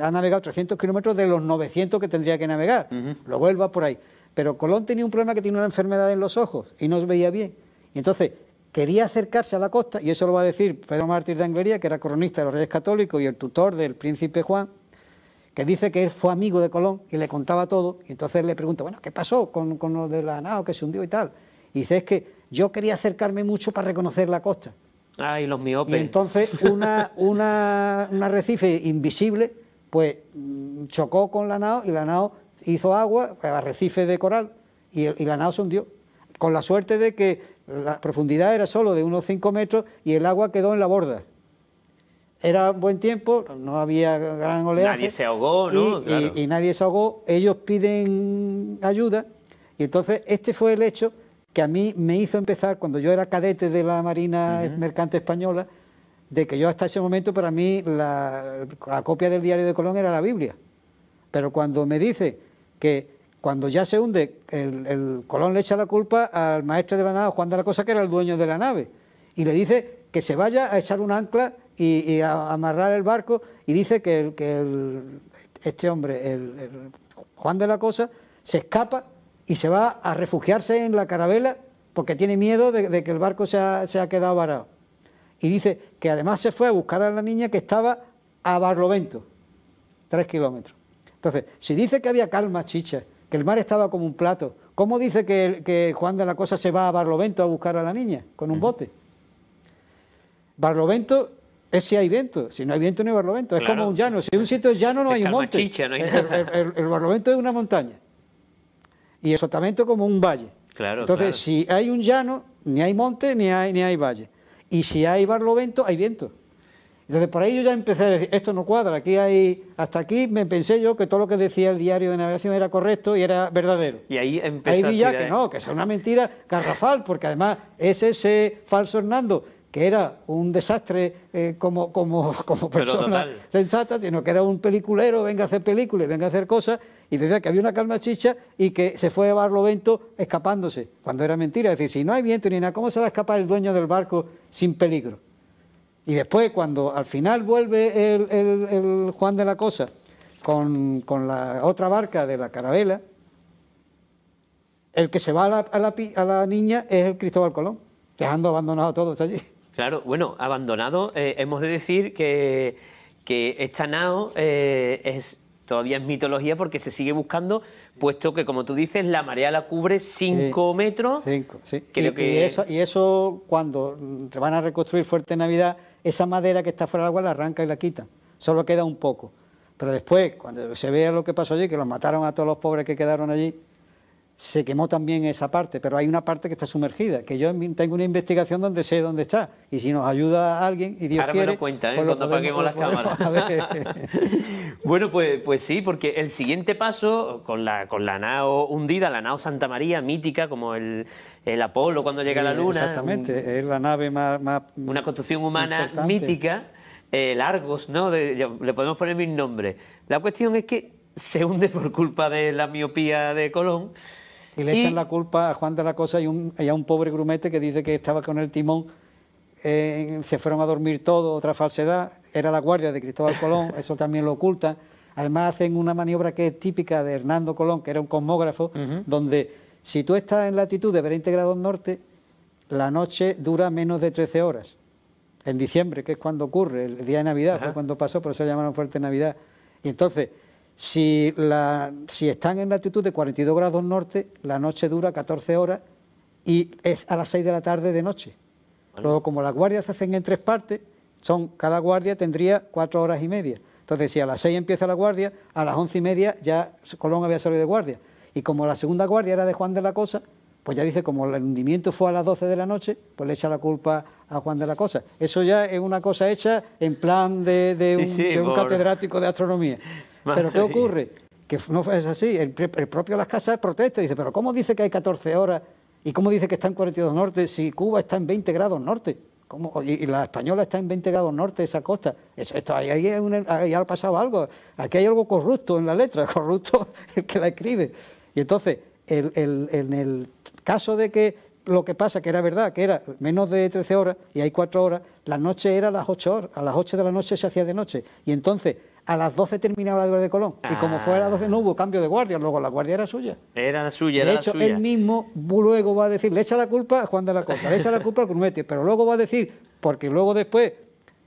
Ha navegado 300 kilómetros de los 900 que tendría que navegar. Lo vuelva por ahí. Pero Colón tenía un problema que tenía una enfermedad en los ojos y no se veía bien. Y entonces quería acercarse a la costa, y eso lo va a decir Pedro Mártir de Anglería, que era coronista de los Reyes Católicos y el tutor del príncipe Juan, que dice que él fue amigo de Colón y le contaba todo. Y entonces le pregunta, bueno, ¿qué pasó con, con lo de la nao que se hundió y tal? Y dice, es que yo quería acercarme mucho para reconocer la costa. Ah, y los miopes. Y entonces una, un arrecife invisible, pues chocó con la nao y la nao hizo agua, pues, arrecife de coral, y, la nao se hundió. Con la suerte de que la profundidad era solo de unos 5 metros y el agua quedó en la borda. Era buen tiempo, no había gran oleaje. Nadie se ahogó, ¿no? y nadie se ahogó. Ellos piden ayuda. Y entonces este fue el hecho que a mí me hizo empezar cuando yo era cadete de la Marina Mercante Española, de que yo hasta ese momento para mí la, copia del diario de Colón era la Biblia. Pero cuando me dice que cuando ya se hunde, el, Colón le echa la culpa al maestro de la nave, Juan de la Cosa, que era el dueño de la nave, y le dice que se vaya a echar un ancla y, a amarrar el barco, y dice que, este hombre, el Juan de la Cosa, se escapa y se va a refugiarse en la carabela porque tiene miedo de, que el barco se ha, quedado varado. Y dice que además se fue a buscar a la niña que estaba a Barlovento, tres kilómetros. Entonces, si dice que había calma, chicha, que el mar estaba como un plato, ¿cómo dice que, Juan de la Cosa se va a Barlovento a buscar a la niña con un bote? Barlovento es si hay viento, si no hay viento no hay barlovento, es como un llano, si un sitio es llano no hay un monte, el barlovento es una montaña y el Sotamento como un valle. Entonces, si hay un llano, ni hay monte, ni hay, ni hay valle. Y si hay barlovento, hay viento. Entonces, por ahí yo ya empecé a decir, esto no cuadra, aquí hay... Hasta aquí me pensé yo que todo lo que decía el diario de navegación era correcto y era verdadero. Y ahí vi ya que ¿eh? no, que es una mentira carrafal... porque además es ese falso Hernando que era un desastre eh, como, como, como persona sensata, sino que era un peliculero, venga a hacer películas, venga a hacer cosas, y decía que había una calma chicha y que se fue a Barlovento escapándose, cuando era mentira. Es decir, si no hay viento ni nada, ¿cómo se va a escapar el dueño del barco sin peligro? Y después, cuando al final vuelve el, Juan de la Cosa con, la otra barca de la carabela, el que se va a la, niña es el Cristóbal Colón, dejando abandonado a todos allí. Claro, bueno, abandonado, eh, hemos de decir que, que esta nao eh, es todavía es mitología porque se sigue buscando, puesto que, como tú dices, la marea la cubre 5 metros. 5, sí. y, eso, y eso, cuando van a reconstruir Fuerte Navidad, esa madera que está fuera del agua la arranca y la quita Solo queda un poco. Pero después, cuando se vea lo que pasó allí, que los mataron a todos los pobres que quedaron allí, se quemó también esa parte, pero hay una parte que está sumergida, que yo tengo una investigación donde sé dónde está, y si nos ayuda alguien, y Dios quiere... Ahora me cuenta, ¿eh? Pues cuando apaguemos las cámaras. bueno, pues, pues sí, porque el siguiente paso, con la, con la nao hundida, la nao Santa María, mítica, como el, Apolo cuando llega a la eh, Luna... Exactamente, es la nave más... una construcción humana mítica, eh, Largos, ¿no? le podemos poner mi nombres. La cuestión es que se hunde por culpa de la miopía de Colón... Y le echan la culpa a Juan de la Cosa y a un pobre grumete que dice que estaba con el timón eh, se fueron a dormir todos, otra falsedad, era la guardia de Cristóbal Colón, eso también lo oculta. Además hacen una maniobra que es típica de Hernando Colón, que era un cosmógrafo, donde si tú estás en latitud de 20 grados norte, la noche dura menos de 13 horas. En diciembre, que es cuando ocurre, el día de Navidad, fue cuando pasó, por eso llamaron fuerte Navidad. Y entonces, si, están en latitud de 42 grados norte, la noche dura 14 horas y es a las 6 de la tarde de noche. Luego, como las guardias se hacen en tres partes, son, cada guardia tendría cuatro horas y media. Entonces, si a las 6 empieza la guardia, a las 11 y media ya Colón había salido de guardia. Y como la segunda guardia era de Juan de la Cosa, pues ya dice, como el hundimiento fue a las 12 de la noche, pues le echa la culpa a Juan de la Cosa. Eso ya es una cosa hecha en plan de, un, catedrático de astronomía. Pero ¿qué ocurre? Que no es así. El, propio Las Casas protesta y dice, pero ¿cómo dice que hay 14 horas y cómo dice que está en 42 norte si Cuba está en 20 grados norte? ¿Cómo? Y, la española está en 20 grados norte, esa costa. Eso, esto, ahí, ha pasado algo. Aquí hay algo corrupto en la letra, corrupto el que la escribe. Y entonces, en el caso de que lo que pasa, que era verdad, que era menos de 13 horas y hay 4 horas, la noche era a las 8 horas, a las 8 de la noche se hacía de noche. Y entonces, a las 12 terminaba la guardia de Colón. Y como fue a las 12 no hubo cambio de guardia, luego la guardia era suya. Era suya, era De hecho, él mismo luego va a decir, le echa la culpa a Juan de la Cosa, le echa la culpa al Grumete, pero luego va a decir, porque luego después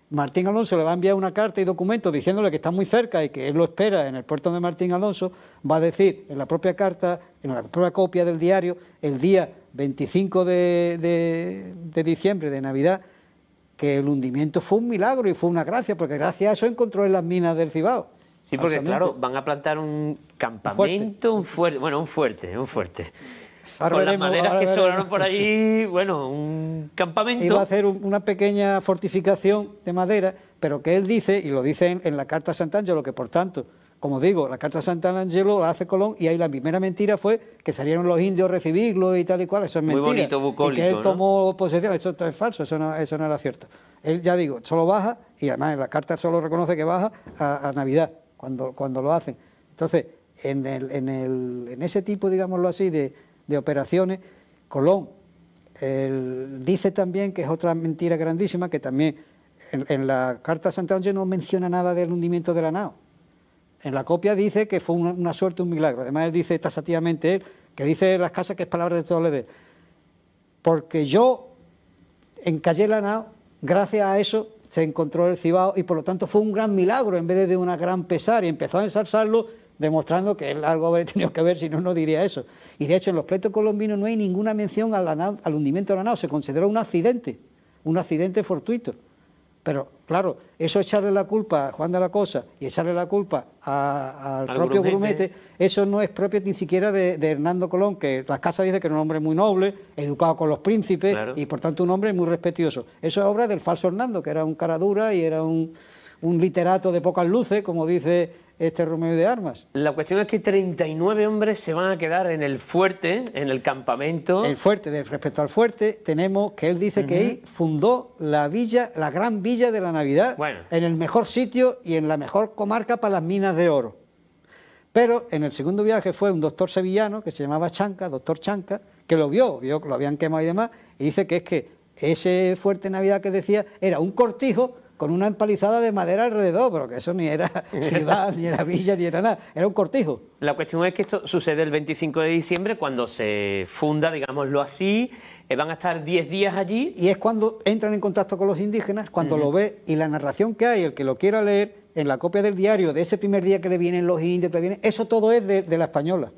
Martín Alonso le va a enviar una carta y documento diciéndole que está muy cerca y que él lo espera en el puerto de Martín Alonso, va a decir en la propia carta, en la propia copia del diario, el día 25 de diciembre, de Navidad, que el hundimiento fue un milagro y fue una gracia, porque gracias a eso encontró en las minas del Cibao. Sí, porque claro, van a plantar un campamento, un fuerte, bueno, un fuerte, un fuerte. Ahora Con las maderas que sobraron por allí, bueno, un campamento. Iba a hacer una pequeña fortificación de madera, pero que él dice, y lo dice en, la Carta a Sant'Angelo, que por tanto como digo, la carta de Sant'Angelo la hace Colón y ahí la primera mentira fue que salieron los indios a recibirlo y tal y cual, eso es mentira. Muy bonito, y que él tomó posesión, eso es falso, eso no, era cierto. Él, ya digo, solo baja, y además en la carta solo reconoce que baja a, Navidad, cuando, cuando lo hacen. Entonces, en, ese tipo, digámoslo así, de, operaciones, Colón dice también que es otra mentira grandísima, que también en, la carta de Sant'Angelo no menciona nada del hundimiento de la nao en la copia dice que fue una, suerte, un milagro. Además, él dice tasativamente él, que dice las casas que es palabra de todo leer. Porque yo en la nao, gracias a eso se encontró el Cibao y por lo tanto fue un gran milagro en vez de una gran pesar y empezó a ensalzarlo demostrando que él algo habría tenido que ver, si no, no diría eso. Y de hecho en los pleitos colombinos no hay ninguna mención al, hundimiento de la nao, se consideró un accidente, un accidente fortuito. Pero Claro, eso echarle la culpa a Juan de la Cosa y echarle la culpa al, propio grumete. eso no es propio ni siquiera de, Hernando Colón, que las casas dice que era un hombre muy noble, educado con los príncipes y por tanto un hombre muy respetuoso. Eso es obra del falso Hernando, que era un cara dura y era un, un literato de pocas luces, como dice este Romeo de Armas. La cuestión es que 39 hombres se van a quedar en el fuerte, en el campamento. El fuerte, respecto al fuerte, tenemos que él dice que ahí fundó la villa, la gran villa de la Navidad, en el mejor sitio y en la mejor comarca para las minas de oro. Pero en el segundo viaje fue un doctor sevillano que se llamaba Chanca, doctor Chanca, que lo vio, vio que lo habían quemado y demás, y dice que es que ese fuerte Navidad que decía era un cortijo con una empalizada de madera alrededor, pero que eso ni era ciudad, ni era villa, ni era nada, era un cortijo. La cuestión es que esto sucede el 25 de diciembre cuando se funda, digámoslo así, eh, van a estar 10 días allí. Y es cuando entran en contacto con los indígenas, cuando lo ve y la narración que hay, el que lo quiera leer en la copia del diario de ese primer día que le vienen los indios, que le vienen, eso todo es de, la española.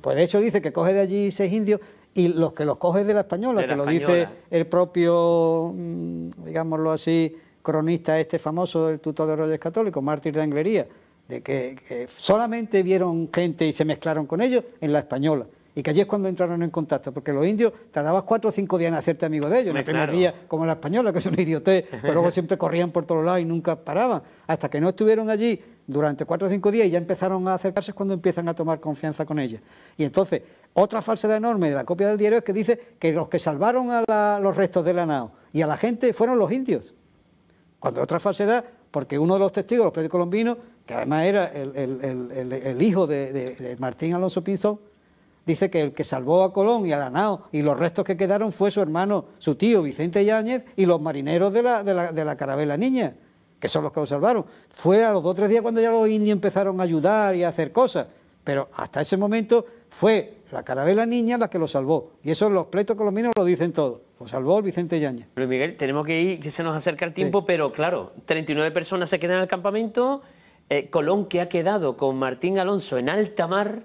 Pues de hecho dice que coge de allí seis indios y los que los coge de la española, que lo dice el propio, mm, digámoslo así, cronista este famoso del tutor de Reyes Católicos, mártir de Anglería, de que, solamente vieron gente y se mezclaron con ellos en la española. Y que allí es cuando entraron en contacto, porque los indios tardabas cuatro o cinco días en hacerte amigo de ellos, en el primer día, como en la española, que es una idiote... pero luego siempre corrían por todos lados y nunca paraban. Hasta que no estuvieron allí durante cuatro o cinco días y ya empezaron a acercarse cuando empiezan a tomar confianza con ella. Y entonces, otra falsedad enorme de la copia del diario es que dice que los que salvaron a los restos de la nao y a la gente fueron los indios. Cuando otra falsedad, porque uno de los testigos, los predicolombinos, que además era el, hijo de, Martín Alonso Pinzón, dice que el que salvó a Colón y a la nao y los restos que quedaron fue su hermano, su tío Vicente Yáñez y los marineros de la, de la carabela niña, que son los que lo salvaron. Fue a los dos o tres días cuando ya los indios empezaron a ayudar y a hacer cosas. Pero hasta ese momento fue la carabela niña la que lo salvó. Y eso los pleitos colombianos lo dicen todos. Lo salvó el Vicente Yañez. Luis Miguel, tenemos que ir, que se nos acerca el tiempo, pero claro, 39 personas se quedan en el campamento. Eh, Colón que ha quedado con Martín Alonso en alta mar.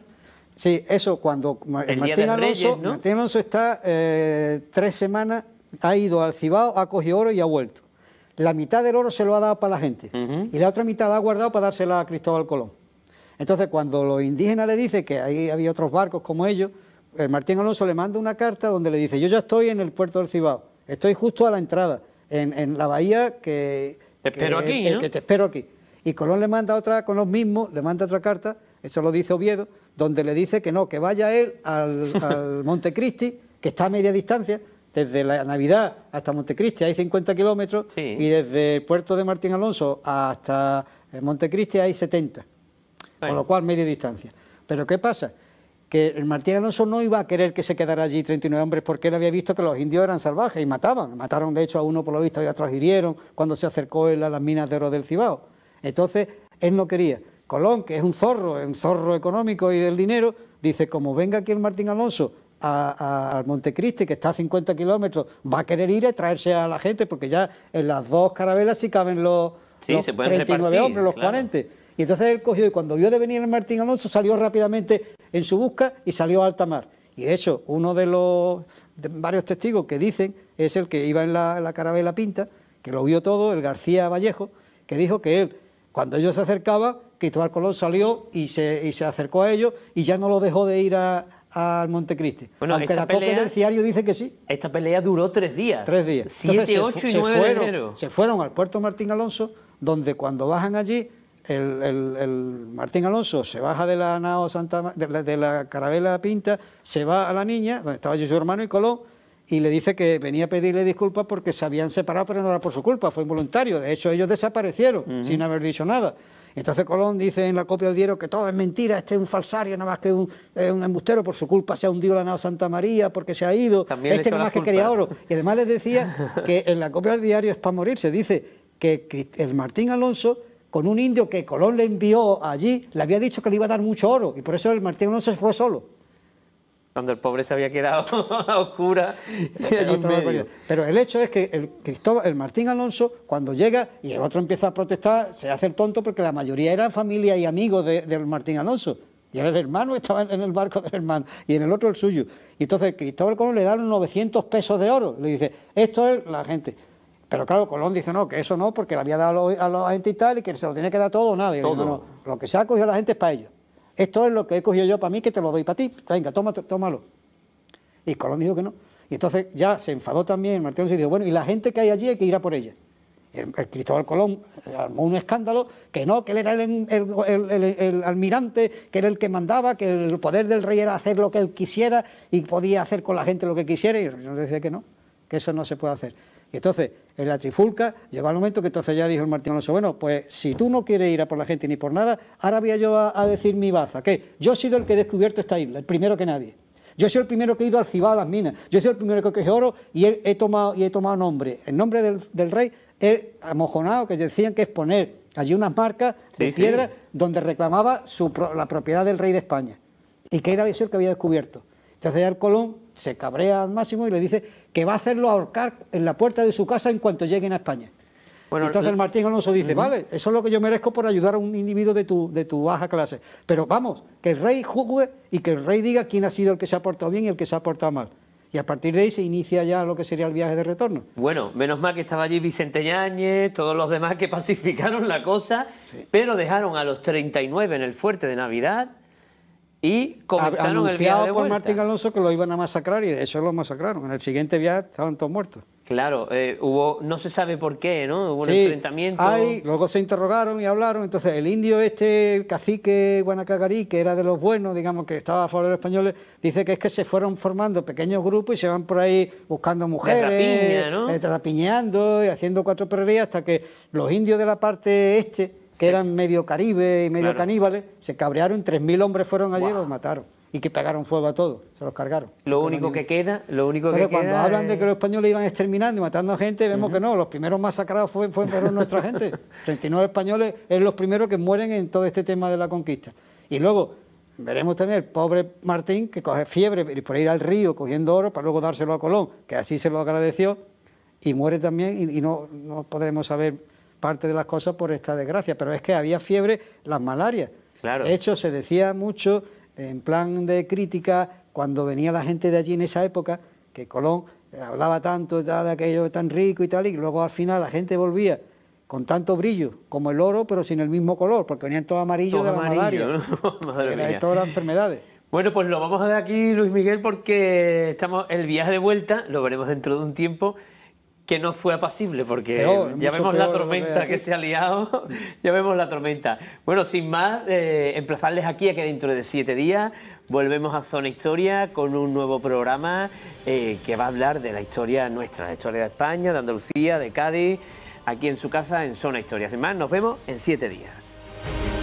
Sí, eso cuando Martín, Alonso, está eh, tres semanas, ha ido al Cibao, ha cogido oro y ha vuelto. La mitad del oro se lo ha dado para la gente y la otra mitad la ha guardado para dársela a Cristóbal Colón. Entonces, cuando los indígenas le dicen que ahí había otros barcos como ellos, el Martín Alonso le manda una carta donde le dice, yo ya estoy en el puerto del Cibao, estoy justo a la entrada, en, la bahía que, te que, espero aquí, eh, espero aquí. Y Colón le manda otra, con los mismos, le manda otra carta, eso lo dice Oviedo, donde le dice que no, que vaya él al, al Montecristi, que está a media distancia, desde la Navidad hasta Montecristi hay 50 kilómetros y desde el puerto de Martín Alonso hasta eh, Montecristi hay 70 con lo cual media distancia. Pero ¿qué pasa? Que el Martín Alonso no iba a querer que se quedara allí 39 hombres porque él había visto que los indios eran salvajes y mataban. Mataron, de hecho, a uno por lo visto y a otros hirieron cuando se acercó él a las minas de oro del Cibao. Entonces, él no quería. Colón, que es un zorro, un zorro económico y del dinero, dice, como venga aquí el Martín Alonso al Montecristi, que está a 50 kilómetros, va a querer ir a traerse a la gente, porque ya en las dos carabelas sí caben los, los 39 hombres, los 40. Y entonces él cogió y cuando vio de venir el Martín Alonso salió rápidamente en su busca y salió a alta mar. Y de hecho, uno de los varios testigos que dicen es el que iba en la, carabela pinta, que lo vio todo, el García Vallejo, que dijo que él, cuando ellos se acercaban... Cristóbal Colón salió y se, acercó a ellos y ya no lo dejó de ir al Montecristi. Bueno, Aunque la copia del diario dice que sí. Esta pelea duró tres días. Tres días. y nueve. de enero. Se fueron al puerto Martín Alonso, donde cuando bajan allí el, Martín Alonso se baja de la nao Santa, de la, carabela Pinta, se va a la niña, donde estaba allí su hermano y Colón, y le dice que venía a pedirle disculpas porque se habían separado, pero no era por su culpa, fue involuntario. De hecho, ellos desaparecieron sin haber dicho nada. Entonces Colón dice en la copia del diario que todo es mentira, este es un falsario, nada más que un, embustero, por su culpa se ha hundido la nao Santa María porque se ha ido, este nada más que quería oro. Y además les decía que en la copia del diario es para morirse, dice que el Martín Alonso con un indio que Colón le envió allí, le había dicho que le iba a dar mucho oro y por eso el Martín Alonso se fue solo. Cuando el pobre se había quedado a oscura. Eh, Pero el hecho es que el, el Martín Alonso, cuando llega y el otro empieza a protestar, se hace el tonto porque la mayoría eran familia y amigos del Martín Alonso. Y era el hermano, estaba en el barco del hermano, y en el otro el suyo. Y entonces Cristóbal Colón le da 900 pesos de oro. Le dice, esto es la gente. Pero claro, Colón dice no, que eso no, porque le había dado a la gente y tal, y que se lo tenía que dar todo o nadie. lo que se ha cogido la gente es para ellos. Esto es lo que he cogido yo para mí, que te lo doy para ti. Venga, tómalo. Y Colón dijo que no. Y entonces ya se enfadó también Martín y dijo, bueno, y la gente que hay allí hay que ir a por ella. El, Cristóbal Colón eh, armó un escándalo, que no, que él era el, almirante, que era el que mandaba, que el poder del rey era hacer lo que él quisiera y podía hacer con la gente lo que quisiera, y le decía que no, que eso no se puede hacer. Y entonces, en la trifulca, llegó el momento que entonces ya dijo el Martín Alonso, bueno, pues si tú no quieres ir a por la gente ni por nada, ahora voy yo a, decir mi baza, que yo he sido el que he descubierto esta isla, el primero que nadie. Yo soy el primero que he ido al Cibao a las minas, yo soy el primero que cogido oro y he, he, tomado, y he tomado nombre. ...el nombre del, rey, ...he amojonado, que decían que es poner allí unas marcas de piedra donde reclamaba la propiedad del rey de España y que era eso el que había descubierto. Entonces ya el Colón se cabrea al máximo y le dice que va a hacerlo ahorcar en la puerta de su casa en cuanto lleguen a España. Bueno, Entonces el Martín Alonso dice, vale, eso es lo que yo merezco por ayudar a un individuo de tu, de tu baja clase. Pero vamos, que el rey juzgue y que el rey diga quién ha sido el que se ha portado bien y el que se ha portado mal. Y a partir de ahí se inicia ya lo que sería el viaje de retorno. Bueno, menos mal que estaba allí Vicente Ñañez, todos los demás que pacificaron la cosa, pero dejaron a los 39 en el fuerte de Navidad y comenzaron el por Martín Alonso que lo iban a masacrar y de hecho lo masacraron. En el siguiente viaje estaban todos muertos. Claro, eh, hubo, no se sabe por qué, ¿no? Hubo un enfrentamiento. Hay, luego se interrogaron y hablaron. Entonces, el indio este, el cacique Guanacagarí, que era de los buenos, digamos, que estaba a favor de los españoles, dice que es que se fueron formando pequeños grupos y se van por ahí buscando mujeres, trapiñando eh, y haciendo cuatro perrerías hasta que los indios de la parte este que eran medio caribe y medio caníbales, se cabrearon, 3.000 hombres fueron allí y los mataron. Y que pegaron fuego a todos, se los cargaron. Lo único que queda, lo único que cuando hablan de que los españoles iban exterminando y matando a gente, vemos que no, los primeros masacrados fueron, nuestra gente. 39 españoles es los primeros que mueren en todo este tema de la conquista. Y luego, veremos también el pobre Martín que coge fiebre por ir al río cogiendo oro para luego dárselo a Colón, que así se lo agradeció, y muere también y, no, no podremos saber parte de las cosas por esta desgracia, pero es que había fiebre, las malarias. Claro. De hecho, se decía mucho en plan de crítica cuando venía la gente de allí en esa época, que Colón eh, hablaba tanto de aquello tan rico y tal, y luego al final la gente volvía con tanto brillo como el oro, pero sin el mismo color, porque venían todos amarillos de la malaria, todas las enfermedades. Bueno, pues lo vamos a ver aquí, Luis Miguel, porque estamos el viaje de vuelta, lo veremos dentro de un tiempo que no fue apacible, porque ya vemos la tormenta que, se ha liado, ya vemos la tormenta. Bueno, sin más, eh, emplazarles aquí a que dentro de siete días volvemos a Zona Historia con un nuevo programa eh, que va a hablar de la historia nuestra, la historia de España, de Andalucía, de Cádiz, aquí en su casa en Zona Historia. Sin más, nos vemos en siete días.